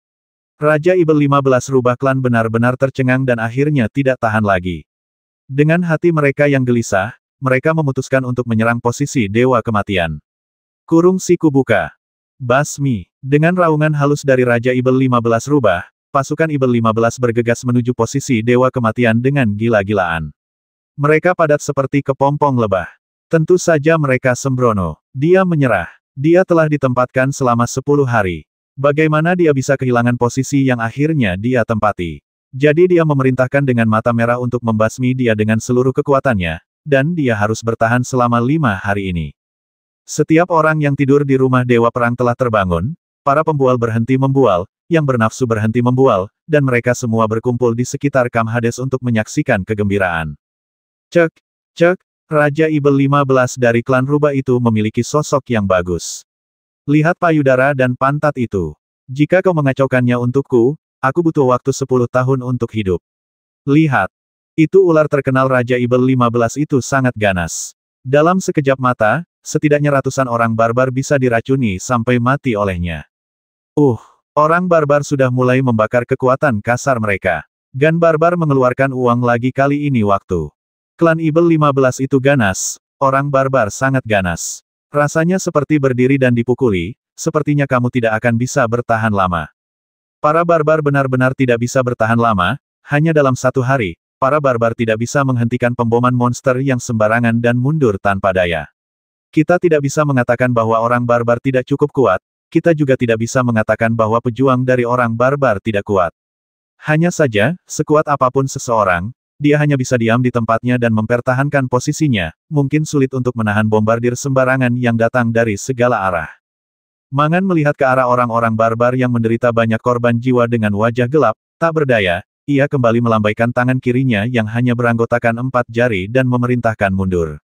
Raja Ibel 15 rubah klan benar-benar tercengang dan akhirnya tidak tahan lagi. Dengan hati mereka yang gelisah, mereka memutuskan untuk menyerang posisi Dewa Kematian. Kurung siku buka. Basmi. Dengan raungan halus dari Raja Ibel 15 rubah, pasukan Ibel 15 bergegas menuju posisi Dewa Kematian dengan gila-gilaan. Mereka padat seperti kepompong lebah. Tentu saja mereka sembrono. Dia menyerah. Dia telah ditempatkan selama 10 hari. Bagaimana dia bisa kehilangan posisi yang akhirnya dia tempati? Jadi dia memerintahkan dengan mata merah untuk membasmi dia dengan seluruh kekuatannya, dan dia harus bertahan selama lima hari ini. Setiap orang yang tidur di rumah Dewa Perang telah terbangun, para pembual berhenti membual, yang bernafsu berhenti membual, dan mereka semua berkumpul di sekitar Kamhades untuk menyaksikan kegembiraan. Cek, cek, Raja Ibel 15 dari klan Ruba itu memiliki sosok yang bagus. Lihat payudara dan pantat itu. Jika kau mengacaukannya untukku, aku butuh waktu 10 tahun untuk hidup. Lihat. Itu ular terkenal Raja Ibel 15 itu sangat ganas. Dalam sekejap mata, setidaknya ratusan orang barbar bisa diracuni sampai mati olehnya. Uh, orang barbar sudah mulai membakar kekuatan kasar mereka. Gan barbar mengeluarkan uang lagi kali ini waktu. Klan Ibel 15 itu ganas, orang barbar sangat ganas. Rasanya seperti berdiri dan dipukuli, sepertinya kamu tidak akan bisa bertahan lama. Para barbar benar-benar tidak bisa bertahan lama, hanya dalam satu hari, para barbar tidak bisa menghentikan pemboman monster yang sembarangan dan mundur tanpa daya. Kita tidak bisa mengatakan bahwa orang barbar tidak cukup kuat, kita juga tidak bisa mengatakan bahwa pejuang dari orang barbar tidak kuat. Hanya saja, sekuat apapun seseorang, dia hanya bisa diam di tempatnya dan mempertahankan posisinya, mungkin sulit untuk menahan bombardir sembarangan yang datang dari segala arah. Mangan melihat ke arah orang-orang barbar yang menderita banyak korban jiwa dengan wajah gelap, tak berdaya, ia kembali melambaikan tangan kirinya yang hanya beranggotakan empat jari dan memerintahkan mundur.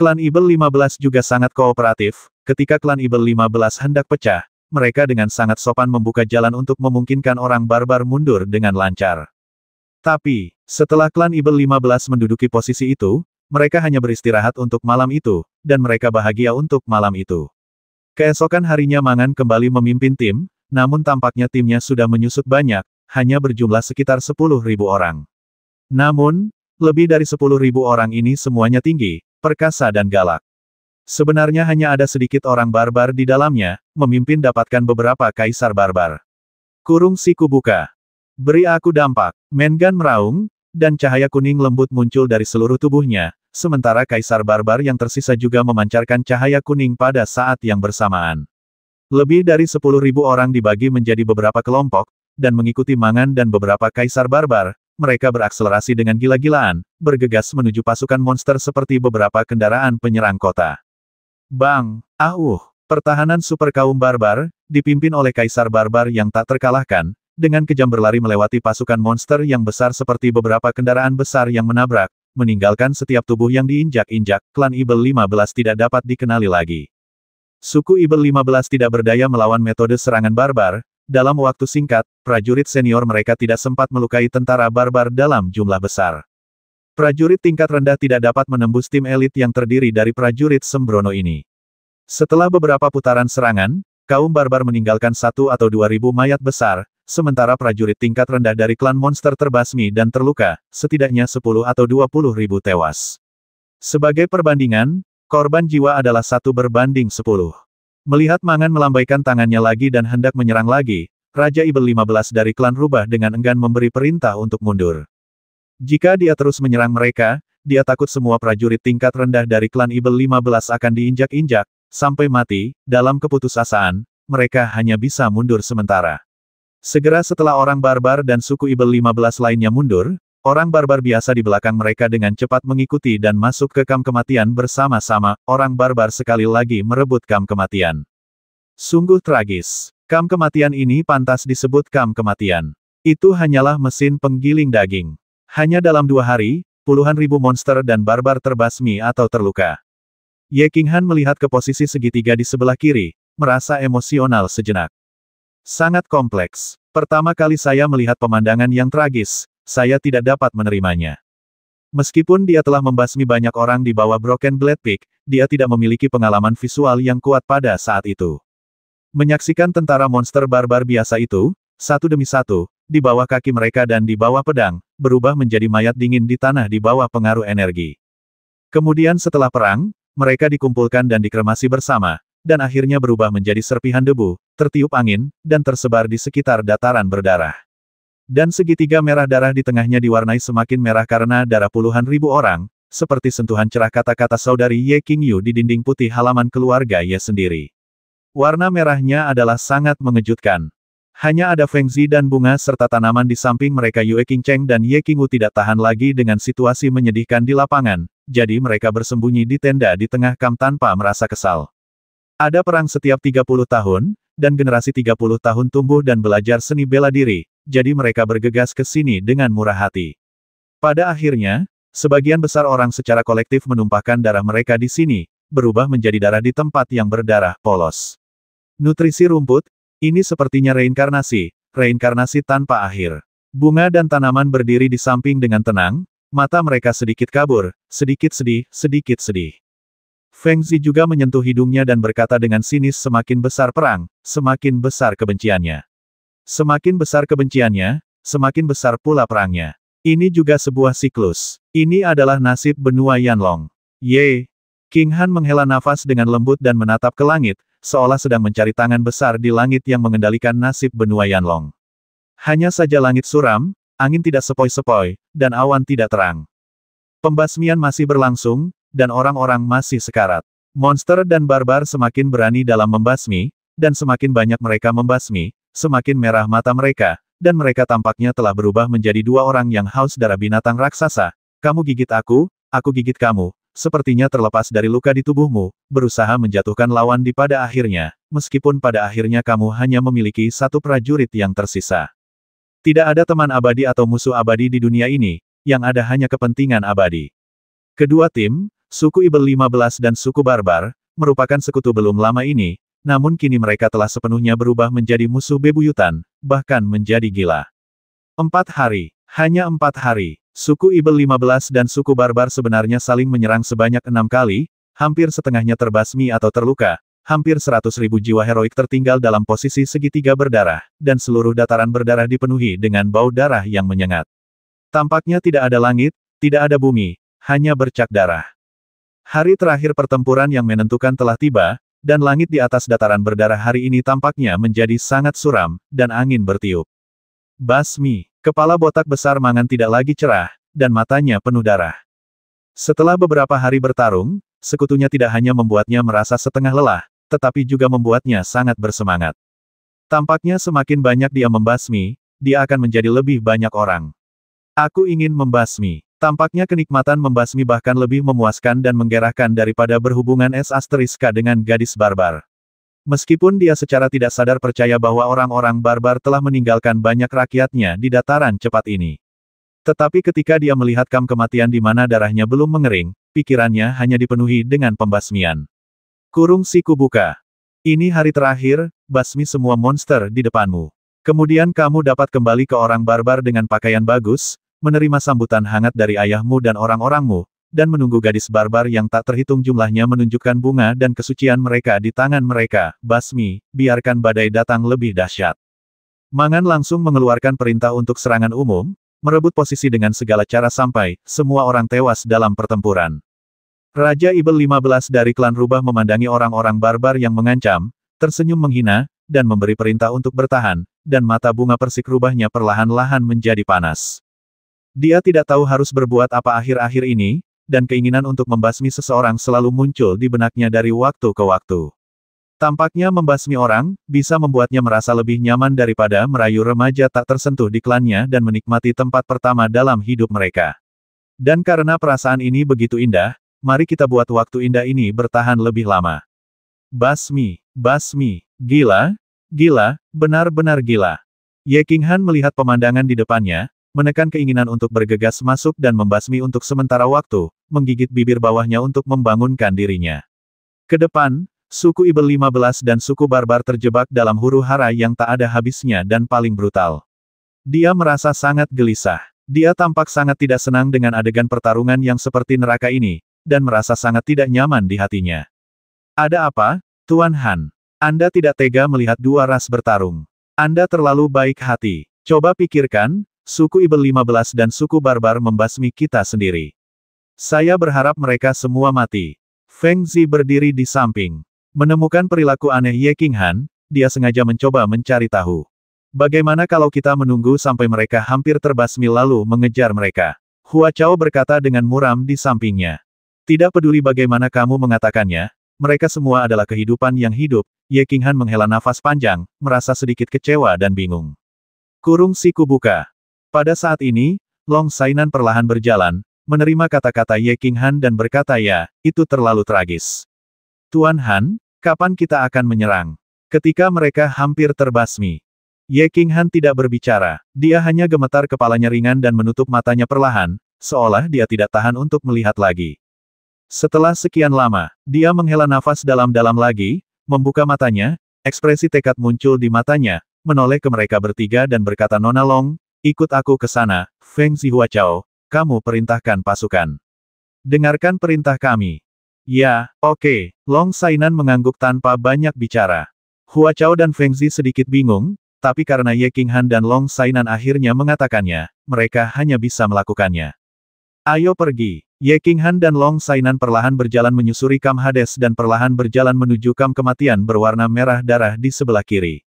Klan Ibel 15 juga sangat kooperatif, ketika klan Ibel 15 hendak pecah, mereka dengan sangat sopan membuka jalan untuk memungkinkan orang barbar mundur dengan lancar. Tapi, setelah klan Ibel 15 menduduki posisi itu, mereka hanya beristirahat untuk malam itu, dan mereka bahagia untuk malam itu. Keesokan harinya Mangan kembali memimpin tim, namun tampaknya timnya sudah menyusut banyak, hanya berjumlah sekitar 10.000 orang. Namun, lebih dari 10.000 orang ini semuanya tinggi, perkasa dan galak. Sebenarnya hanya ada sedikit orang barbar di dalamnya, memimpin dapatkan beberapa kaisar barbar. Kurung siku buka. Beri aku dampak. Mengan meraung, dan cahaya kuning lembut muncul dari seluruh tubuhnya, sementara Kaisar Barbar yang tersisa juga memancarkan cahaya kuning pada saat yang bersamaan. Lebih dari sepuluh ribu orang dibagi menjadi beberapa kelompok, dan mengikuti Mangan dan beberapa Kaisar Barbar, mereka berakselerasi dengan gila-gilaan, bergegas menuju pasukan monster seperti beberapa kendaraan penyerang kota. Bang! ahuh, Pertahanan super kaum barbar, dipimpin oleh Kaisar Barbar yang tak terkalahkan, dengan kejam berlari melewati pasukan monster yang besar seperti beberapa kendaraan besar yang menabrak, meninggalkan setiap tubuh yang diinjak-injak, klan Ibel 15 tidak dapat dikenali lagi. Suku Ibel 15 tidak berdaya melawan metode serangan barbar, dalam waktu singkat, prajurit senior mereka tidak sempat melukai tentara barbar dalam jumlah besar. Prajurit tingkat rendah tidak dapat menembus tim elit yang terdiri dari prajurit sembrono ini. Setelah beberapa putaran serangan, kaum barbar meninggalkan satu atau dua ribu mayat besar, sementara prajurit tingkat rendah dari klan monster terbasmi dan terluka, setidaknya 10 atau 20 ribu tewas. Sebagai perbandingan, korban jiwa adalah satu berbanding 10. Melihat Mangan melambaikan tangannya lagi dan hendak menyerang lagi, Raja Ibel 15 dari klan Rubah dengan enggan memberi perintah untuk mundur. Jika dia terus menyerang mereka, dia takut semua prajurit tingkat rendah dari klan Ibel 15 akan diinjak-injak, sampai mati, dalam keputusasaan, mereka hanya bisa mundur sementara. Segera setelah orang barbar dan suku Ibel 15 lainnya mundur, orang barbar biasa di belakang mereka dengan cepat mengikuti dan masuk ke kam kematian bersama-sama, orang barbar sekali lagi merebut kam kematian. Sungguh tragis. Kam kematian ini pantas disebut kam kematian. Itu hanyalah mesin penggiling daging. Hanya dalam dua hari, puluhan ribu monster dan barbar terbasmi atau terluka. Ye Qinghan melihat ke posisi segitiga di sebelah kiri, merasa emosional sejenak. Sangat kompleks. Pertama kali saya melihat pemandangan yang tragis, saya tidak dapat menerimanya. Meskipun dia telah membasmi banyak orang di bawah Broken Blade Peak, dia tidak memiliki pengalaman visual yang kuat pada saat itu. Menyaksikan tentara monster barbar biasa itu, satu demi satu, di bawah kaki mereka dan di bawah pedang, berubah menjadi mayat dingin di tanah di bawah pengaruh energi. Kemudian setelah perang, mereka dikumpulkan dan dikremasi bersama, dan akhirnya berubah menjadi serpihan debu, tertiup angin, dan tersebar di sekitar dataran berdarah. Dan segitiga merah darah di tengahnya diwarnai semakin merah karena darah puluhan ribu orang, seperti sentuhan cerah kata-kata saudari Ye King Yu di dinding putih halaman keluarga Ye sendiri. Warna merahnya adalah sangat mengejutkan. Hanya ada Feng Zi dan bunga serta tanaman di samping mereka Yue Cheng dan Ye King Wu tidak tahan lagi dengan situasi menyedihkan di lapangan, jadi mereka bersembunyi di tenda di tengah kam tanpa merasa kesal. Ada perang setiap 30 tahun, dan generasi 30 tahun tumbuh dan belajar seni bela diri, jadi mereka bergegas ke sini dengan murah hati. Pada akhirnya, sebagian besar orang secara kolektif menumpahkan darah mereka di sini, berubah menjadi darah di tempat yang berdarah polos. Nutrisi rumput, ini sepertinya reinkarnasi, reinkarnasi tanpa akhir. Bunga dan tanaman berdiri di samping dengan tenang, mata mereka sedikit kabur, sedikit sedih, sedikit sedih. Feng Zi juga menyentuh hidungnya dan berkata dengan sinis semakin besar perang, semakin besar kebenciannya. Semakin besar kebenciannya, semakin besar pula perangnya. Ini juga sebuah siklus. Ini adalah nasib benua Yanlong. Ye! King Han menghela nafas dengan lembut dan menatap ke langit, seolah sedang mencari tangan besar di langit yang mengendalikan nasib benua Yanlong. Hanya saja langit suram, angin tidak sepoi-sepoi, dan awan tidak terang. Pembasmian masih berlangsung, dan orang-orang masih sekarat. Monster dan barbar semakin berani dalam membasmi, dan semakin banyak mereka membasmi, semakin merah mata mereka, dan mereka tampaknya telah berubah menjadi dua orang yang haus darah binatang raksasa. Kamu gigit aku, aku gigit kamu, sepertinya terlepas dari luka di tubuhmu, berusaha menjatuhkan lawan di pada akhirnya, meskipun pada akhirnya kamu hanya memiliki satu prajurit yang tersisa. Tidak ada teman abadi atau musuh abadi di dunia ini, yang ada hanya kepentingan abadi. Kedua tim, Suku Ibel 15 dan suku Barbar, merupakan sekutu belum lama ini, namun kini mereka telah sepenuhnya berubah menjadi musuh bebuyutan, bahkan menjadi gila. Empat hari, hanya empat hari, suku Ibel 15 dan suku Barbar sebenarnya saling menyerang sebanyak enam kali, hampir setengahnya terbasmi atau terluka, hampir seratus ribu jiwa heroik tertinggal dalam posisi segitiga berdarah, dan seluruh dataran berdarah dipenuhi dengan bau darah yang menyengat. Tampaknya tidak ada langit, tidak ada bumi, hanya bercak darah. Hari terakhir pertempuran yang menentukan telah tiba, dan langit di atas dataran berdarah hari ini tampaknya menjadi sangat suram, dan angin bertiup. Basmi, kepala botak besar mangan tidak lagi cerah, dan matanya penuh darah. Setelah beberapa hari bertarung, sekutunya tidak hanya membuatnya merasa setengah lelah, tetapi juga membuatnya sangat bersemangat. Tampaknya semakin banyak dia membasmi, dia akan menjadi lebih banyak orang. Aku ingin membasmi. Tampaknya kenikmatan membasmi bahkan lebih memuaskan dan menggerahkan daripada berhubungan es asteriska dengan gadis barbar. Meskipun dia secara tidak sadar percaya bahwa orang-orang barbar telah meninggalkan banyak rakyatnya di dataran cepat ini. Tetapi ketika dia melihat kam kematian di mana darahnya belum mengering, pikirannya hanya dipenuhi dengan pembasmian. Kurung siku buka. Ini hari terakhir, basmi semua monster di depanmu. Kemudian kamu dapat kembali ke orang barbar dengan pakaian bagus, menerima sambutan hangat dari ayahmu dan orang-orangmu, dan menunggu gadis barbar yang tak terhitung jumlahnya menunjukkan bunga dan kesucian mereka di tangan mereka, basmi, biarkan badai datang lebih dahsyat. Mangan langsung mengeluarkan perintah untuk serangan umum, merebut posisi dengan segala cara sampai, semua orang tewas dalam pertempuran. Raja Ibel 15 dari klan Rubah memandangi orang-orang barbar yang mengancam, tersenyum menghina, dan memberi perintah untuk bertahan, dan mata bunga persik rubahnya perlahan-lahan menjadi panas. Dia tidak tahu harus berbuat apa akhir-akhir ini, dan keinginan untuk membasmi seseorang selalu muncul di benaknya dari waktu ke waktu. Tampaknya membasmi orang, bisa membuatnya merasa lebih nyaman daripada merayu remaja tak tersentuh di klannya dan menikmati tempat pertama dalam hidup mereka. Dan karena perasaan ini begitu indah, mari kita buat waktu indah ini bertahan lebih lama. Basmi, basmi, gila, gila, benar-benar gila. Ye Qinghan melihat pemandangan di depannya, menekan keinginan untuk bergegas masuk dan membasmi untuk sementara waktu, menggigit bibir bawahnya untuk membangunkan dirinya. Kedepan, suku Ibel 15 dan suku Barbar terjebak dalam huru hara yang tak ada habisnya dan paling brutal. Dia merasa sangat gelisah. Dia tampak sangat tidak senang dengan adegan pertarungan yang seperti neraka ini, dan merasa sangat tidak nyaman di hatinya. Ada apa, Tuan Han? Anda tidak tega melihat dua ras bertarung. Anda terlalu baik hati. Coba pikirkan, Suku Ibel 15 dan suku Barbar membasmi kita sendiri. Saya berharap mereka semua mati. Feng Zi berdiri di samping. Menemukan perilaku aneh Ye King Han, dia sengaja mencoba mencari tahu. Bagaimana kalau kita menunggu sampai mereka hampir terbasmi lalu mengejar mereka? Hua Chao berkata dengan muram di sampingnya. Tidak peduli bagaimana kamu mengatakannya, mereka semua adalah kehidupan yang hidup, Ye King Han menghela nafas panjang, merasa sedikit kecewa dan bingung. Kurung siku buka. Pada saat ini, Long Sainan perlahan berjalan, menerima kata-kata Ye King Han dan berkata ya, itu terlalu tragis. Tuan Han, kapan kita akan menyerang? Ketika mereka hampir terbasmi. Ye King Han tidak berbicara, dia hanya gemetar kepalanya ringan dan menutup matanya perlahan, seolah dia tidak tahan untuk melihat lagi. Setelah sekian lama, dia menghela nafas dalam-dalam lagi, membuka matanya, ekspresi tekad muncul di matanya, menoleh ke mereka bertiga dan berkata Nona Long, Ikut aku ke sana, Feng Zihuacao, kamu perintahkan pasukan. Dengarkan perintah kami. Ya, oke, okay. Long Sainan mengangguk tanpa banyak bicara. Hua Chao dan Feng Zi sedikit bingung, tapi karena Ye King Han dan Long Sainan akhirnya mengatakannya, mereka hanya bisa melakukannya. Ayo pergi. Ye King Han dan Long Sainan perlahan berjalan menyusuri Kam Hades dan perlahan berjalan menuju Kam Kematian berwarna merah darah di sebelah kiri.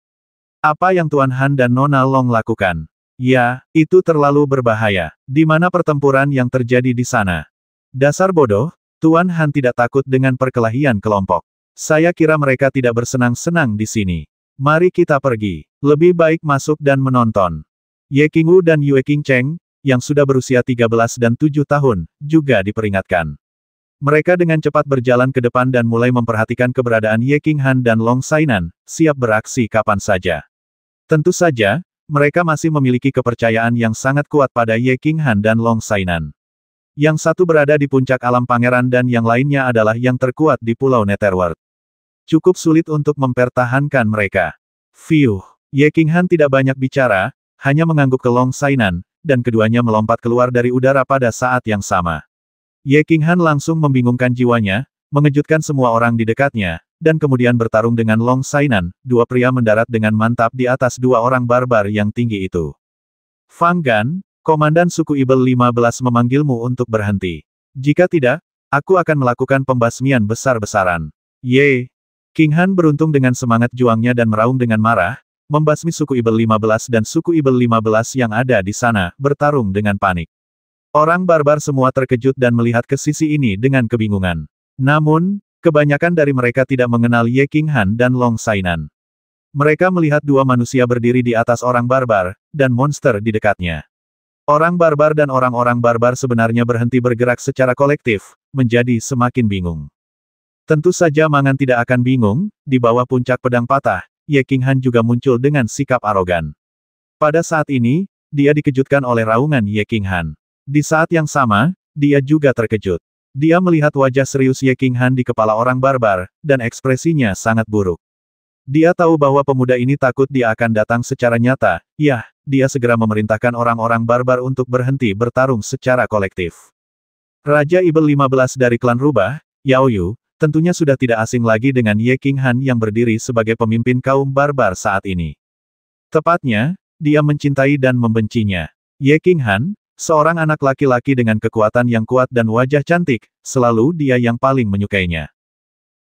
Apa yang Tuan Han dan Nona Long lakukan? Ya, itu terlalu berbahaya. Di mana pertempuran yang terjadi di sana? Dasar bodoh, Tuan Han tidak takut dengan perkelahian kelompok. Saya kira mereka tidak bersenang-senang di sini. Mari kita pergi. Lebih baik masuk dan menonton. Ye Qingwu dan Yue Qingcheng, yang sudah berusia 13 dan 7 tahun, juga diperingatkan. Mereka dengan cepat berjalan ke depan dan mulai memperhatikan keberadaan Ye Qinghan dan Long Sainan, siap beraksi kapan saja. Tentu saja, mereka masih memiliki kepercayaan yang sangat kuat pada Ye King Han dan Long Sainan. Yang satu berada di puncak alam pangeran dan yang lainnya adalah yang terkuat di Pulau Netherworld. Cukup sulit untuk mempertahankan mereka. Fiuh, Ye King Han tidak banyak bicara, hanya mengangguk ke Long Sainan, dan keduanya melompat keluar dari udara pada saat yang sama. Ye King Han langsung membingungkan jiwanya, mengejutkan semua orang di dekatnya, dan kemudian bertarung dengan Long Sainan, dua pria mendarat dengan mantap di atas dua orang barbar yang tinggi itu. Fang Gan, Komandan suku Ibel 15 memanggilmu untuk berhenti. Jika tidak, aku akan melakukan pembasmian besar-besaran. Ye! King Han beruntung dengan semangat juangnya dan meraung dengan marah, membasmi suku Ibel 15 dan suku Ibel 15 yang ada di sana, bertarung dengan panik. Orang barbar semua terkejut dan melihat ke sisi ini dengan kebingungan. Namun, Kebanyakan dari mereka tidak mengenal Ye King Han dan Long Sainan. Mereka melihat dua manusia berdiri di atas orang barbar, dan monster di dekatnya. Orang barbar dan orang-orang barbar sebenarnya berhenti bergerak secara kolektif, menjadi semakin bingung. Tentu saja Mangan tidak akan bingung, di bawah puncak pedang patah, Ye King Han juga muncul dengan sikap arogan. Pada saat ini, dia dikejutkan oleh raungan Ye King Han. Di saat yang sama, dia juga terkejut. Dia melihat wajah serius Ye King Han di kepala orang barbar, dan ekspresinya sangat buruk. Dia tahu bahwa pemuda ini takut dia akan datang secara nyata, yah, dia segera memerintahkan orang-orang barbar untuk berhenti bertarung secara kolektif. Raja Ibel 15 dari klan Rubah, Yao Yu, tentunya sudah tidak asing lagi dengan Ye King Han yang berdiri sebagai pemimpin kaum barbar saat ini. Tepatnya, dia mencintai dan membencinya. Ye King Han, Seorang anak laki-laki dengan kekuatan yang kuat dan wajah cantik, selalu dia yang paling menyukainya.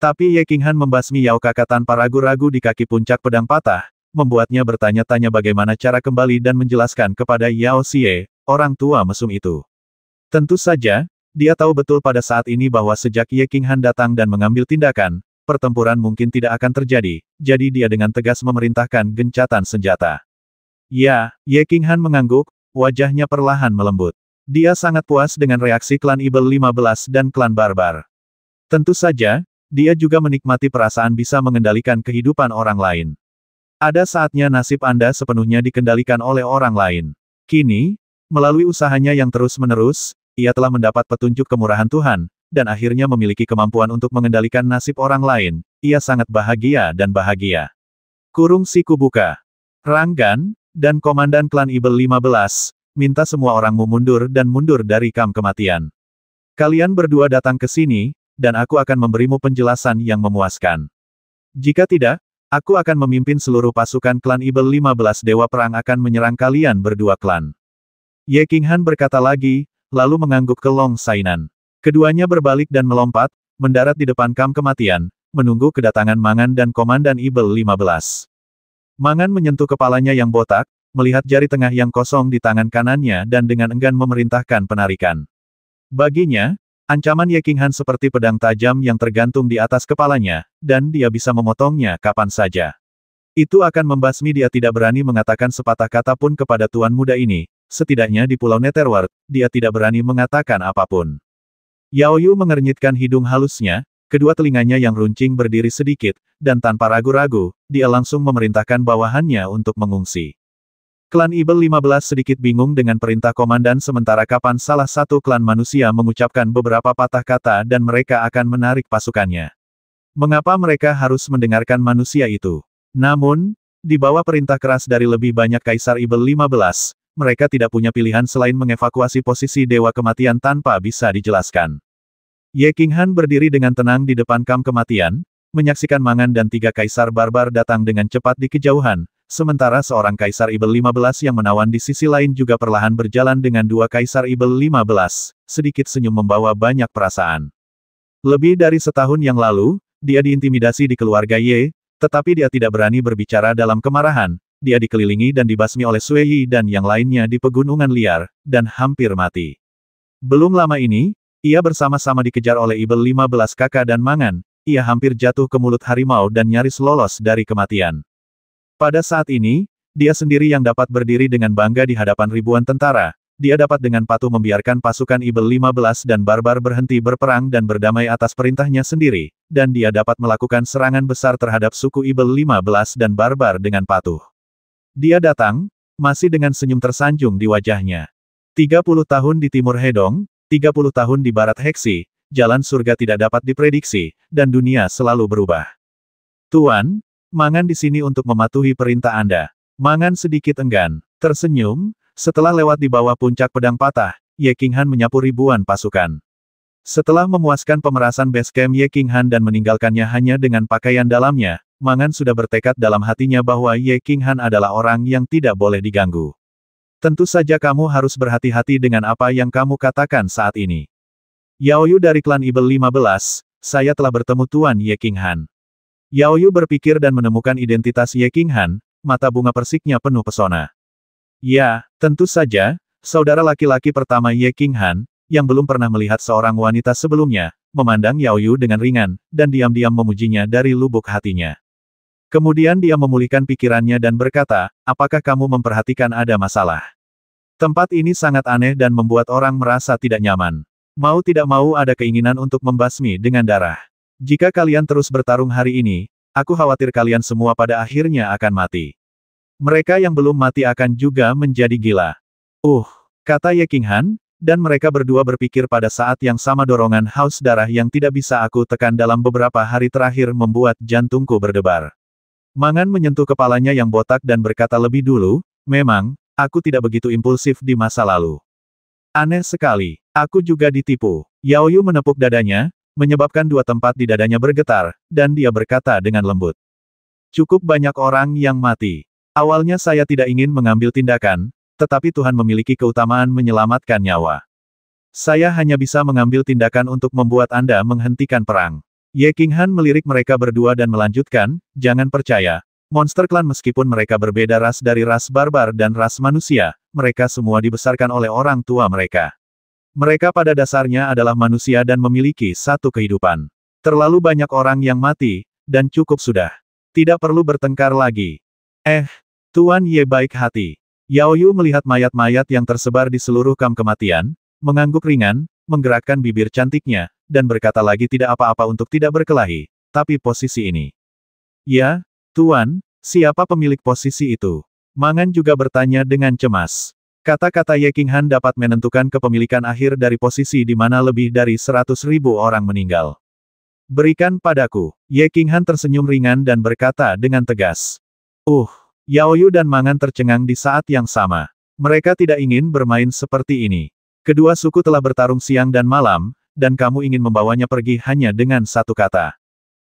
Tapi Ye Han membasmi Yao Kakak tanpa ragu-ragu di kaki puncak pedang patah, membuatnya bertanya-tanya bagaimana cara kembali dan menjelaskan kepada Yao Xie, orang tua mesum itu. Tentu saja, dia tahu betul pada saat ini bahwa sejak Ye Han datang dan mengambil tindakan, pertempuran mungkin tidak akan terjadi, jadi dia dengan tegas memerintahkan gencatan senjata. Ya, Ye Han mengangguk, Wajahnya perlahan melembut. Dia sangat puas dengan reaksi klan Ibel 15 dan klan Barbar. Tentu saja, dia juga menikmati perasaan bisa mengendalikan kehidupan orang lain. Ada saatnya nasib Anda sepenuhnya dikendalikan oleh orang lain. Kini, melalui usahanya yang terus-menerus, ia telah mendapat petunjuk kemurahan Tuhan, dan akhirnya memiliki kemampuan untuk mengendalikan nasib orang lain. Ia sangat bahagia dan bahagia. Kurung siku buka. Ranggan, dan Komandan Klan Ibel 15, minta semua orangmu mundur dan mundur dari kam kematian. Kalian berdua datang ke sini, dan aku akan memberimu penjelasan yang memuaskan. Jika tidak, aku akan memimpin seluruh pasukan klan Ibel 15 Dewa Perang akan menyerang kalian berdua klan. Ye King Han berkata lagi, lalu mengangguk ke Long Sainan. Keduanya berbalik dan melompat, mendarat di depan kam kematian, menunggu kedatangan Mangan dan Komandan Ibel 15. Mangan menyentuh kepalanya yang botak, melihat jari tengah yang kosong di tangan kanannya dan dengan enggan memerintahkan penarikan. Baginya, ancaman Ye Qinghan seperti pedang tajam yang tergantung di atas kepalanya, dan dia bisa memotongnya kapan saja. Itu akan membasmi dia tidak berani mengatakan sepatah kata pun kepada tuan muda ini, setidaknya di Pulau Netherworld, dia tidak berani mengatakan apapun. Yao Yu mengernyitkan hidung halusnya, Kedua telinganya yang runcing berdiri sedikit, dan tanpa ragu-ragu, dia langsung memerintahkan bawahannya untuk mengungsi. Klan Ibel 15 sedikit bingung dengan perintah komandan sementara kapan salah satu klan manusia mengucapkan beberapa patah kata dan mereka akan menarik pasukannya. Mengapa mereka harus mendengarkan manusia itu? Namun, di bawah perintah keras dari lebih banyak Kaisar Ibel 15, mereka tidak punya pilihan selain mengevakuasi posisi Dewa Kematian tanpa bisa dijelaskan. Ye Qinghan berdiri dengan tenang di depan kam kematian, menyaksikan Mangan dan tiga kaisar barbar datang dengan cepat di kejauhan, sementara seorang kaisar Ibel 15 yang menawan di sisi lain juga perlahan berjalan dengan dua kaisar Ibel 15, sedikit senyum membawa banyak perasaan. Lebih dari setahun yang lalu, dia diintimidasi di keluarga Ye, tetapi dia tidak berani berbicara dalam kemarahan, dia dikelilingi dan dibasmi oleh Sui dan yang lainnya di pegunungan liar, dan hampir mati. Belum lama ini, ia bersama-sama dikejar oleh Ibel 15 kakak dan Mangan, ia hampir jatuh ke mulut harimau dan nyaris lolos dari kematian. Pada saat ini, dia sendiri yang dapat berdiri dengan bangga di hadapan ribuan tentara, dia dapat dengan patuh membiarkan pasukan Ibel 15 dan Barbar berhenti berperang dan berdamai atas perintahnya sendiri, dan dia dapat melakukan serangan besar terhadap suku Ibel 15 dan Barbar dengan patuh. Dia datang, masih dengan senyum tersanjung di wajahnya. 30 tahun di timur Hedong, 30 tahun di barat Heksi, jalan surga tidak dapat diprediksi, dan dunia selalu berubah. Tuan, mangan di sini untuk mematuhi perintah Anda. Mangan sedikit enggan, tersenyum, setelah lewat di bawah puncak pedang patah, Ye Han menyapu ribuan pasukan. Setelah memuaskan pemerasan base camp Ye Han dan meninggalkannya hanya dengan pakaian dalamnya, Mangan sudah bertekad dalam hatinya bahwa Ye Han adalah orang yang tidak boleh diganggu. Tentu saja kamu harus berhati-hati dengan apa yang kamu katakan saat ini. Yaoyu dari klan Ibel 15, saya telah bertemu Tuan Ye King Han. Yaoyu berpikir dan menemukan identitas Ye King Han, mata bunga persiknya penuh pesona. Ya, tentu saja, saudara laki-laki pertama Ye King Han, yang belum pernah melihat seorang wanita sebelumnya, memandang Yaoyu dengan ringan, dan diam-diam memujinya dari lubuk hatinya. Kemudian dia memulihkan pikirannya dan berkata, apakah kamu memperhatikan ada masalah? Tempat ini sangat aneh dan membuat orang merasa tidak nyaman. Mau tidak mau ada keinginan untuk membasmi dengan darah. Jika kalian terus bertarung hari ini, aku khawatir kalian semua pada akhirnya akan mati. Mereka yang belum mati akan juga menjadi gila. Uh, kata Ye King Han, dan mereka berdua berpikir pada saat yang sama dorongan haus darah yang tidak bisa aku tekan dalam beberapa hari terakhir membuat jantungku berdebar. Mangan menyentuh kepalanya yang botak dan berkata lebih dulu, memang, aku tidak begitu impulsif di masa lalu. Aneh sekali, aku juga ditipu. Yao Yu menepuk dadanya, menyebabkan dua tempat di dadanya bergetar, dan dia berkata dengan lembut. Cukup banyak orang yang mati. Awalnya saya tidak ingin mengambil tindakan, tetapi Tuhan memiliki keutamaan menyelamatkan nyawa. Saya hanya bisa mengambil tindakan untuk membuat Anda menghentikan perang. Ye Qinghan melirik mereka berdua dan melanjutkan, jangan percaya. Monster klan meskipun mereka berbeda ras dari ras barbar dan ras manusia, mereka semua dibesarkan oleh orang tua mereka. Mereka pada dasarnya adalah manusia dan memiliki satu kehidupan. Terlalu banyak orang yang mati, dan cukup sudah. Tidak perlu bertengkar lagi. Eh, Tuan Ye baik hati. Yao Yu melihat mayat-mayat yang tersebar di seluruh kam kematian, mengangguk ringan, menggerakkan bibir cantiknya, dan berkata lagi tidak apa-apa untuk tidak berkelahi, tapi posisi ini. Ya, Tuan, siapa pemilik posisi itu? Mangan juga bertanya dengan cemas. Kata-kata Ye King Han dapat menentukan kepemilikan akhir dari posisi di mana lebih dari seratus ribu orang meninggal. Berikan padaku. Ye King Han tersenyum ringan dan berkata dengan tegas. Uh, yao yu dan Mangan tercengang di saat yang sama. Mereka tidak ingin bermain seperti ini. Kedua suku telah bertarung siang dan malam, dan kamu ingin membawanya pergi hanya dengan satu kata.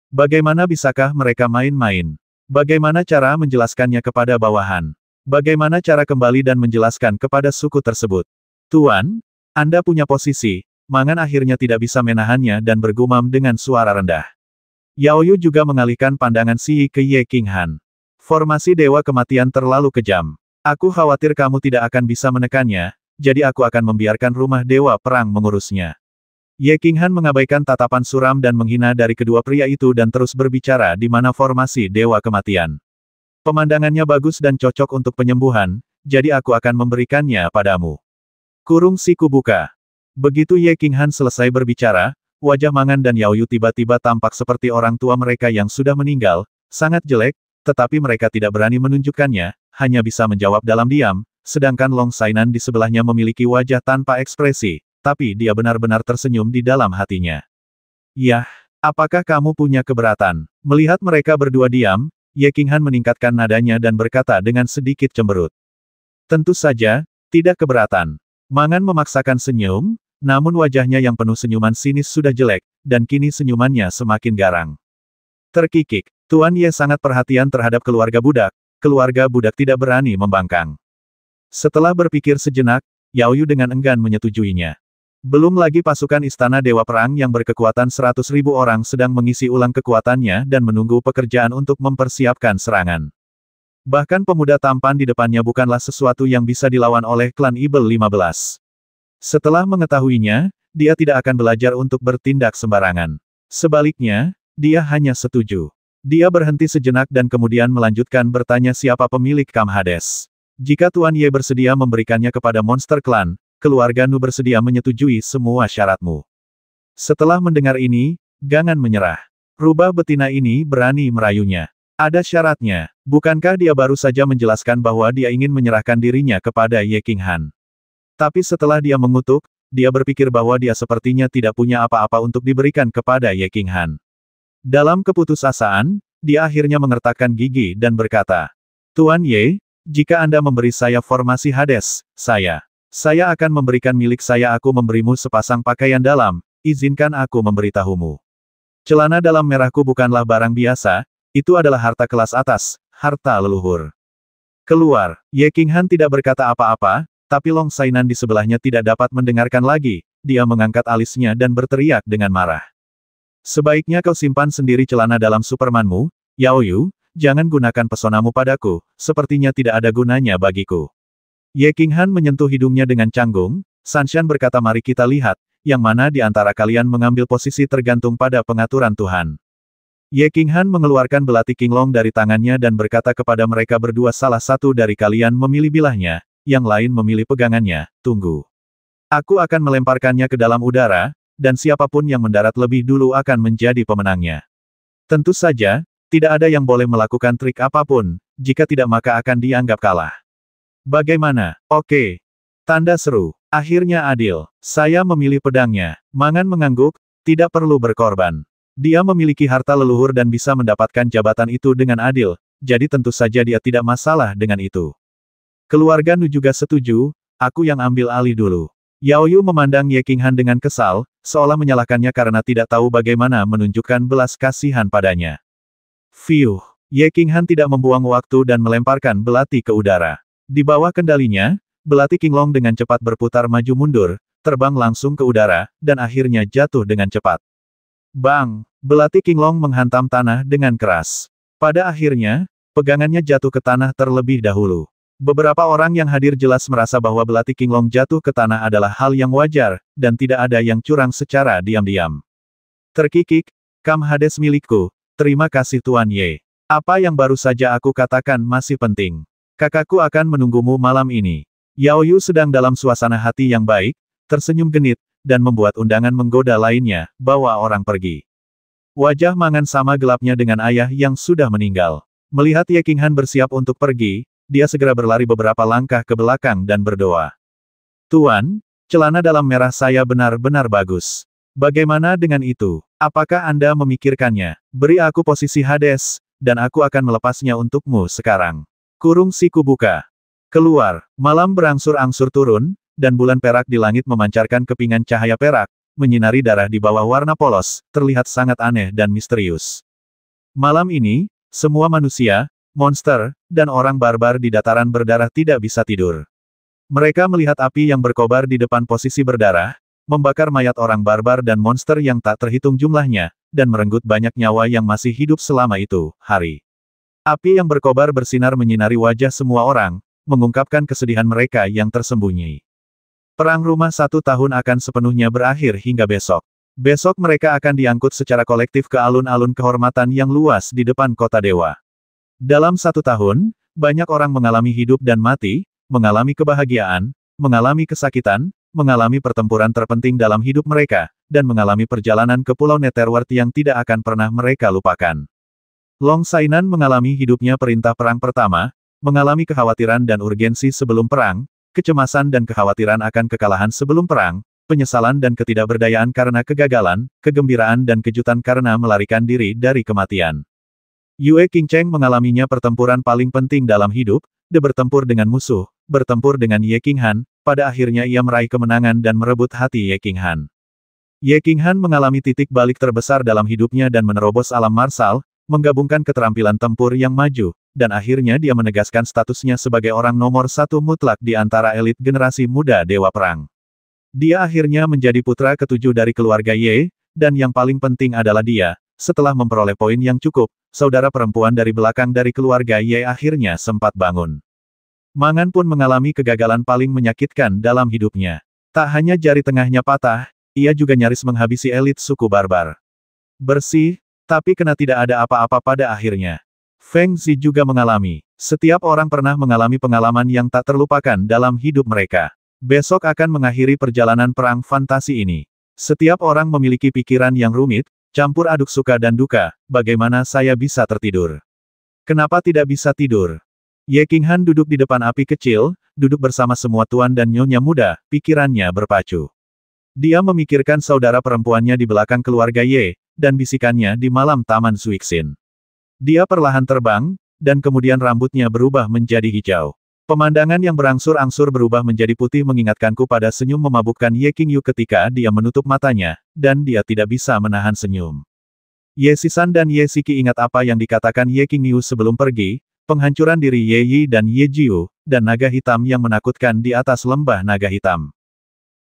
Bagaimana bisakah mereka main-main? Bagaimana cara menjelaskannya kepada bawahan? Bagaimana cara kembali dan menjelaskan kepada suku tersebut? Tuan, Anda punya posisi, Mangan akhirnya tidak bisa menahannya dan bergumam dengan suara rendah. Yaoyu juga mengalihkan pandangan Si ke Ye King Han. Formasi Dewa Kematian terlalu kejam. Aku khawatir kamu tidak akan bisa menekannya, jadi aku akan membiarkan rumah Dewa Perang mengurusnya. Ye Qinghan mengabaikan tatapan suram dan menghina dari kedua pria itu dan terus berbicara di mana formasi Dewa Kematian. Pemandangannya bagus dan cocok untuk penyembuhan, jadi aku akan memberikannya padamu. Kurung siku buka. Begitu Ye Qinghan selesai berbicara, wajah Mangan dan Yao Yu tiba-tiba tampak seperti orang tua mereka yang sudah meninggal, sangat jelek, tetapi mereka tidak berani menunjukkannya, hanya bisa menjawab dalam diam, sedangkan Long Sainan di sebelahnya memiliki wajah tanpa ekspresi, tapi dia benar-benar tersenyum di dalam hatinya. Yah, apakah kamu punya keberatan? Melihat mereka berdua diam, Ye Qinghan meningkatkan nadanya dan berkata dengan sedikit cemberut. Tentu saja, tidak keberatan. Mangan memaksakan senyum, namun wajahnya yang penuh senyuman sinis sudah jelek, dan kini senyumannya semakin garang. Terkikik, Tuan Ye sangat perhatian terhadap keluarga budak, keluarga budak tidak berani membangkang. Setelah berpikir sejenak, Yao Yu dengan enggan menyetujuinya. Belum lagi pasukan Istana Dewa Perang yang berkekuatan 100.000 orang sedang mengisi ulang kekuatannya dan menunggu pekerjaan untuk mempersiapkan serangan. Bahkan pemuda tampan di depannya bukanlah sesuatu yang bisa dilawan oleh klan Ibel 15. Setelah mengetahuinya, dia tidak akan belajar untuk bertindak sembarangan. Sebaliknya, dia hanya setuju. Dia berhenti sejenak dan kemudian melanjutkan bertanya siapa pemilik Kamhades. Jika Tuan Ye bersedia memberikannya kepada monster klan, keluarga Nu bersedia menyetujui semua syaratmu. Setelah mendengar ini, Gangan menyerah. Rubah betina ini berani merayunya. Ada syaratnya, bukankah dia baru saja menjelaskan bahwa dia ingin menyerahkan dirinya kepada Ye King Han. Tapi setelah dia mengutuk, dia berpikir bahwa dia sepertinya tidak punya apa-apa untuk diberikan kepada Ye King Han. Dalam keputusasaan, dia akhirnya mengertakkan gigi dan berkata, Tuan Ye, jika Anda memberi saya formasi Hades, saya saya akan memberikan milik saya aku memberimu sepasang pakaian dalam, izinkan aku memberitahumu. Celana dalam merahku bukanlah barang biasa, itu adalah harta kelas atas, harta leluhur. Keluar, Ye King Han tidak berkata apa-apa, tapi Long Sainan di sebelahnya tidak dapat mendengarkan lagi, dia mengangkat alisnya dan berteriak dengan marah. Sebaiknya kau simpan sendiri celana dalam Supermanmu, Yao Yu, jangan gunakan pesonamu padaku, sepertinya tidak ada gunanya bagiku. Ye King Han menyentuh hidungnya dengan canggung, Sanshan berkata mari kita lihat, yang mana di antara kalian mengambil posisi tergantung pada pengaturan Tuhan. Ye King Han mengeluarkan belati Long dari tangannya dan berkata kepada mereka berdua salah satu dari kalian memilih bilahnya, yang lain memilih pegangannya, tunggu. Aku akan melemparkannya ke dalam udara, dan siapapun yang mendarat lebih dulu akan menjadi pemenangnya. Tentu saja, tidak ada yang boleh melakukan trik apapun, jika tidak maka akan dianggap kalah. Bagaimana? Oke. Tanda seru. Akhirnya adil. Saya memilih pedangnya. Mangan mengangguk, tidak perlu berkorban. Dia memiliki harta leluhur dan bisa mendapatkan jabatan itu dengan adil, jadi tentu saja dia tidak masalah dengan itu. Keluarga Nu juga setuju, aku yang ambil alih dulu. Yao Yu memandang Ye Qinghan dengan kesal, seolah menyalahkannya karena tidak tahu bagaimana menunjukkan belas kasihan padanya. Fiuh! Ye Qinghan tidak membuang waktu dan melemparkan belati ke udara. Di bawah kendalinya, belati King Long dengan cepat berputar maju mundur, terbang langsung ke udara, dan akhirnya jatuh dengan cepat. Bang! Belati King Long menghantam tanah dengan keras. Pada akhirnya, pegangannya jatuh ke tanah terlebih dahulu. Beberapa orang yang hadir jelas merasa bahwa belati King Long jatuh ke tanah adalah hal yang wajar, dan tidak ada yang curang secara diam-diam. Terkikik, Kam Hades milikku, terima kasih Tuan Ye. Apa yang baru saja aku katakan masih penting. Kakakku akan menunggumu malam ini. Yao Yu sedang dalam suasana hati yang baik, tersenyum genit, dan membuat undangan menggoda lainnya, bawa orang pergi. Wajah Mangan sama gelapnya dengan ayah yang sudah meninggal. Melihat Ye Han bersiap untuk pergi, dia segera berlari beberapa langkah ke belakang dan berdoa. Tuan, celana dalam merah saya benar-benar bagus. Bagaimana dengan itu? Apakah Anda memikirkannya? Beri aku posisi Hades, dan aku akan melepasnya untukmu sekarang. Kurung siku buka. Keluar, malam berangsur-angsur turun, dan bulan perak di langit memancarkan kepingan cahaya perak, menyinari darah di bawah warna polos, terlihat sangat aneh dan misterius. Malam ini, semua manusia, monster, dan orang barbar di dataran berdarah tidak bisa tidur. Mereka melihat api yang berkobar di depan posisi berdarah, membakar mayat orang barbar dan monster yang tak terhitung jumlahnya, dan merenggut banyak nyawa yang masih hidup selama itu, hari. Api yang berkobar bersinar menyinari wajah semua orang, mengungkapkan kesedihan mereka yang tersembunyi. Perang rumah satu tahun akan sepenuhnya berakhir hingga besok. Besok mereka akan diangkut secara kolektif ke alun-alun kehormatan yang luas di depan kota dewa. Dalam satu tahun, banyak orang mengalami hidup dan mati, mengalami kebahagiaan, mengalami kesakitan, mengalami pertempuran terpenting dalam hidup mereka, dan mengalami perjalanan ke Pulau Netherworld yang tidak akan pernah mereka lupakan. Long Sainan mengalami hidupnya perintah perang pertama, mengalami kekhawatiran dan urgensi sebelum perang, kecemasan dan kekhawatiran akan kekalahan sebelum perang, penyesalan dan ketidakberdayaan karena kegagalan, kegembiraan dan kejutan karena melarikan diri dari kematian. Yue Qingcheng mengalaminya pertempuran paling penting dalam hidup, de bertempur dengan musuh, bertempur dengan Ye Qinghan, pada akhirnya ia meraih kemenangan dan merebut hati Ye Qinghan. Ye Qinghan mengalami titik balik terbesar dalam hidupnya dan menerobos alam marsal, menggabungkan keterampilan tempur yang maju, dan akhirnya dia menegaskan statusnya sebagai orang nomor satu mutlak di antara elit generasi muda Dewa Perang. Dia akhirnya menjadi putra ketujuh dari keluarga Ye, dan yang paling penting adalah dia, setelah memperoleh poin yang cukup, saudara perempuan dari belakang dari keluarga Ye akhirnya sempat bangun. Mangan pun mengalami kegagalan paling menyakitkan dalam hidupnya. Tak hanya jari tengahnya patah, ia juga nyaris menghabisi elit suku barbar. Bersih, tapi kena tidak ada apa-apa pada akhirnya. Feng Zi juga mengalami. Setiap orang pernah mengalami pengalaman yang tak terlupakan dalam hidup mereka. Besok akan mengakhiri perjalanan perang fantasi ini. Setiap orang memiliki pikiran yang rumit, campur aduk suka dan duka, bagaimana saya bisa tertidur? Kenapa tidak bisa tidur? Ye Han duduk di depan api kecil, duduk bersama semua tuan dan nyonya muda, pikirannya berpacu. Dia memikirkan saudara perempuannya di belakang keluarga Ye, dan bisikannya di malam Taman Suiksin. Dia perlahan terbang, dan kemudian rambutnya berubah menjadi hijau. Pemandangan yang berangsur-angsur berubah menjadi putih mengingatkanku pada senyum memabukkan Ye King Yu ketika dia menutup matanya, dan dia tidak bisa menahan senyum. Ye Sisan dan Ye Siki ingat apa yang dikatakan Ye King Yu sebelum pergi, penghancuran diri Ye Yi dan Ye Jiu, dan naga hitam yang menakutkan di atas lembah naga hitam.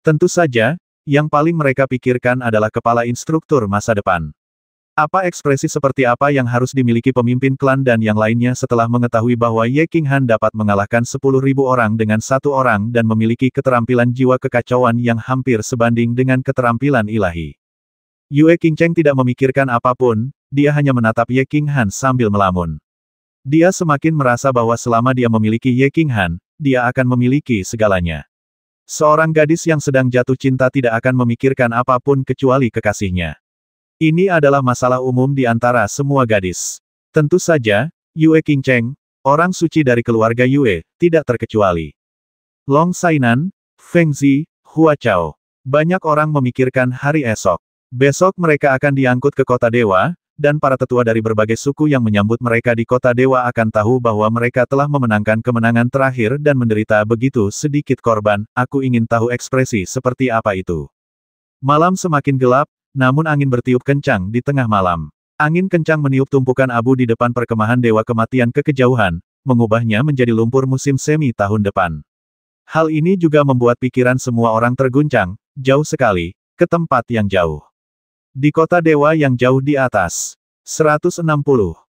Tentu saja, yang paling mereka pikirkan adalah kepala instruktur masa depan. Apa ekspresi seperti apa yang harus dimiliki pemimpin klan dan yang lainnya setelah mengetahui bahwa Ye King Han dapat mengalahkan 10.000 orang dengan satu orang dan memiliki keterampilan jiwa kekacauan yang hampir sebanding dengan keterampilan ilahi. Yue King Cheng tidak memikirkan apapun, dia hanya menatap Ye King Han sambil melamun. Dia semakin merasa bahwa selama dia memiliki Ye King Han, dia akan memiliki segalanya. Seorang gadis yang sedang jatuh cinta tidak akan memikirkan apapun kecuali kekasihnya. Ini adalah masalah umum di antara semua gadis. Tentu saja, Yue Qingcheng, orang suci dari keluarga Yue, tidak terkecuali. Long Sainan, Feng Zi, Hua Chao. Banyak orang memikirkan hari esok. Besok mereka akan diangkut ke kota dewa, dan para tetua dari berbagai suku yang menyambut mereka di kota dewa akan tahu bahwa mereka telah memenangkan kemenangan terakhir dan menderita begitu sedikit korban, aku ingin tahu ekspresi seperti apa itu. Malam semakin gelap, namun angin bertiup kencang di tengah malam. Angin kencang meniup tumpukan abu di depan perkemahan dewa kematian ke kejauhan, mengubahnya menjadi lumpur musim semi tahun depan. Hal ini juga membuat pikiran semua orang terguncang, jauh sekali, ke tempat yang jauh. Di kota dewa yang jauh di atas. 160.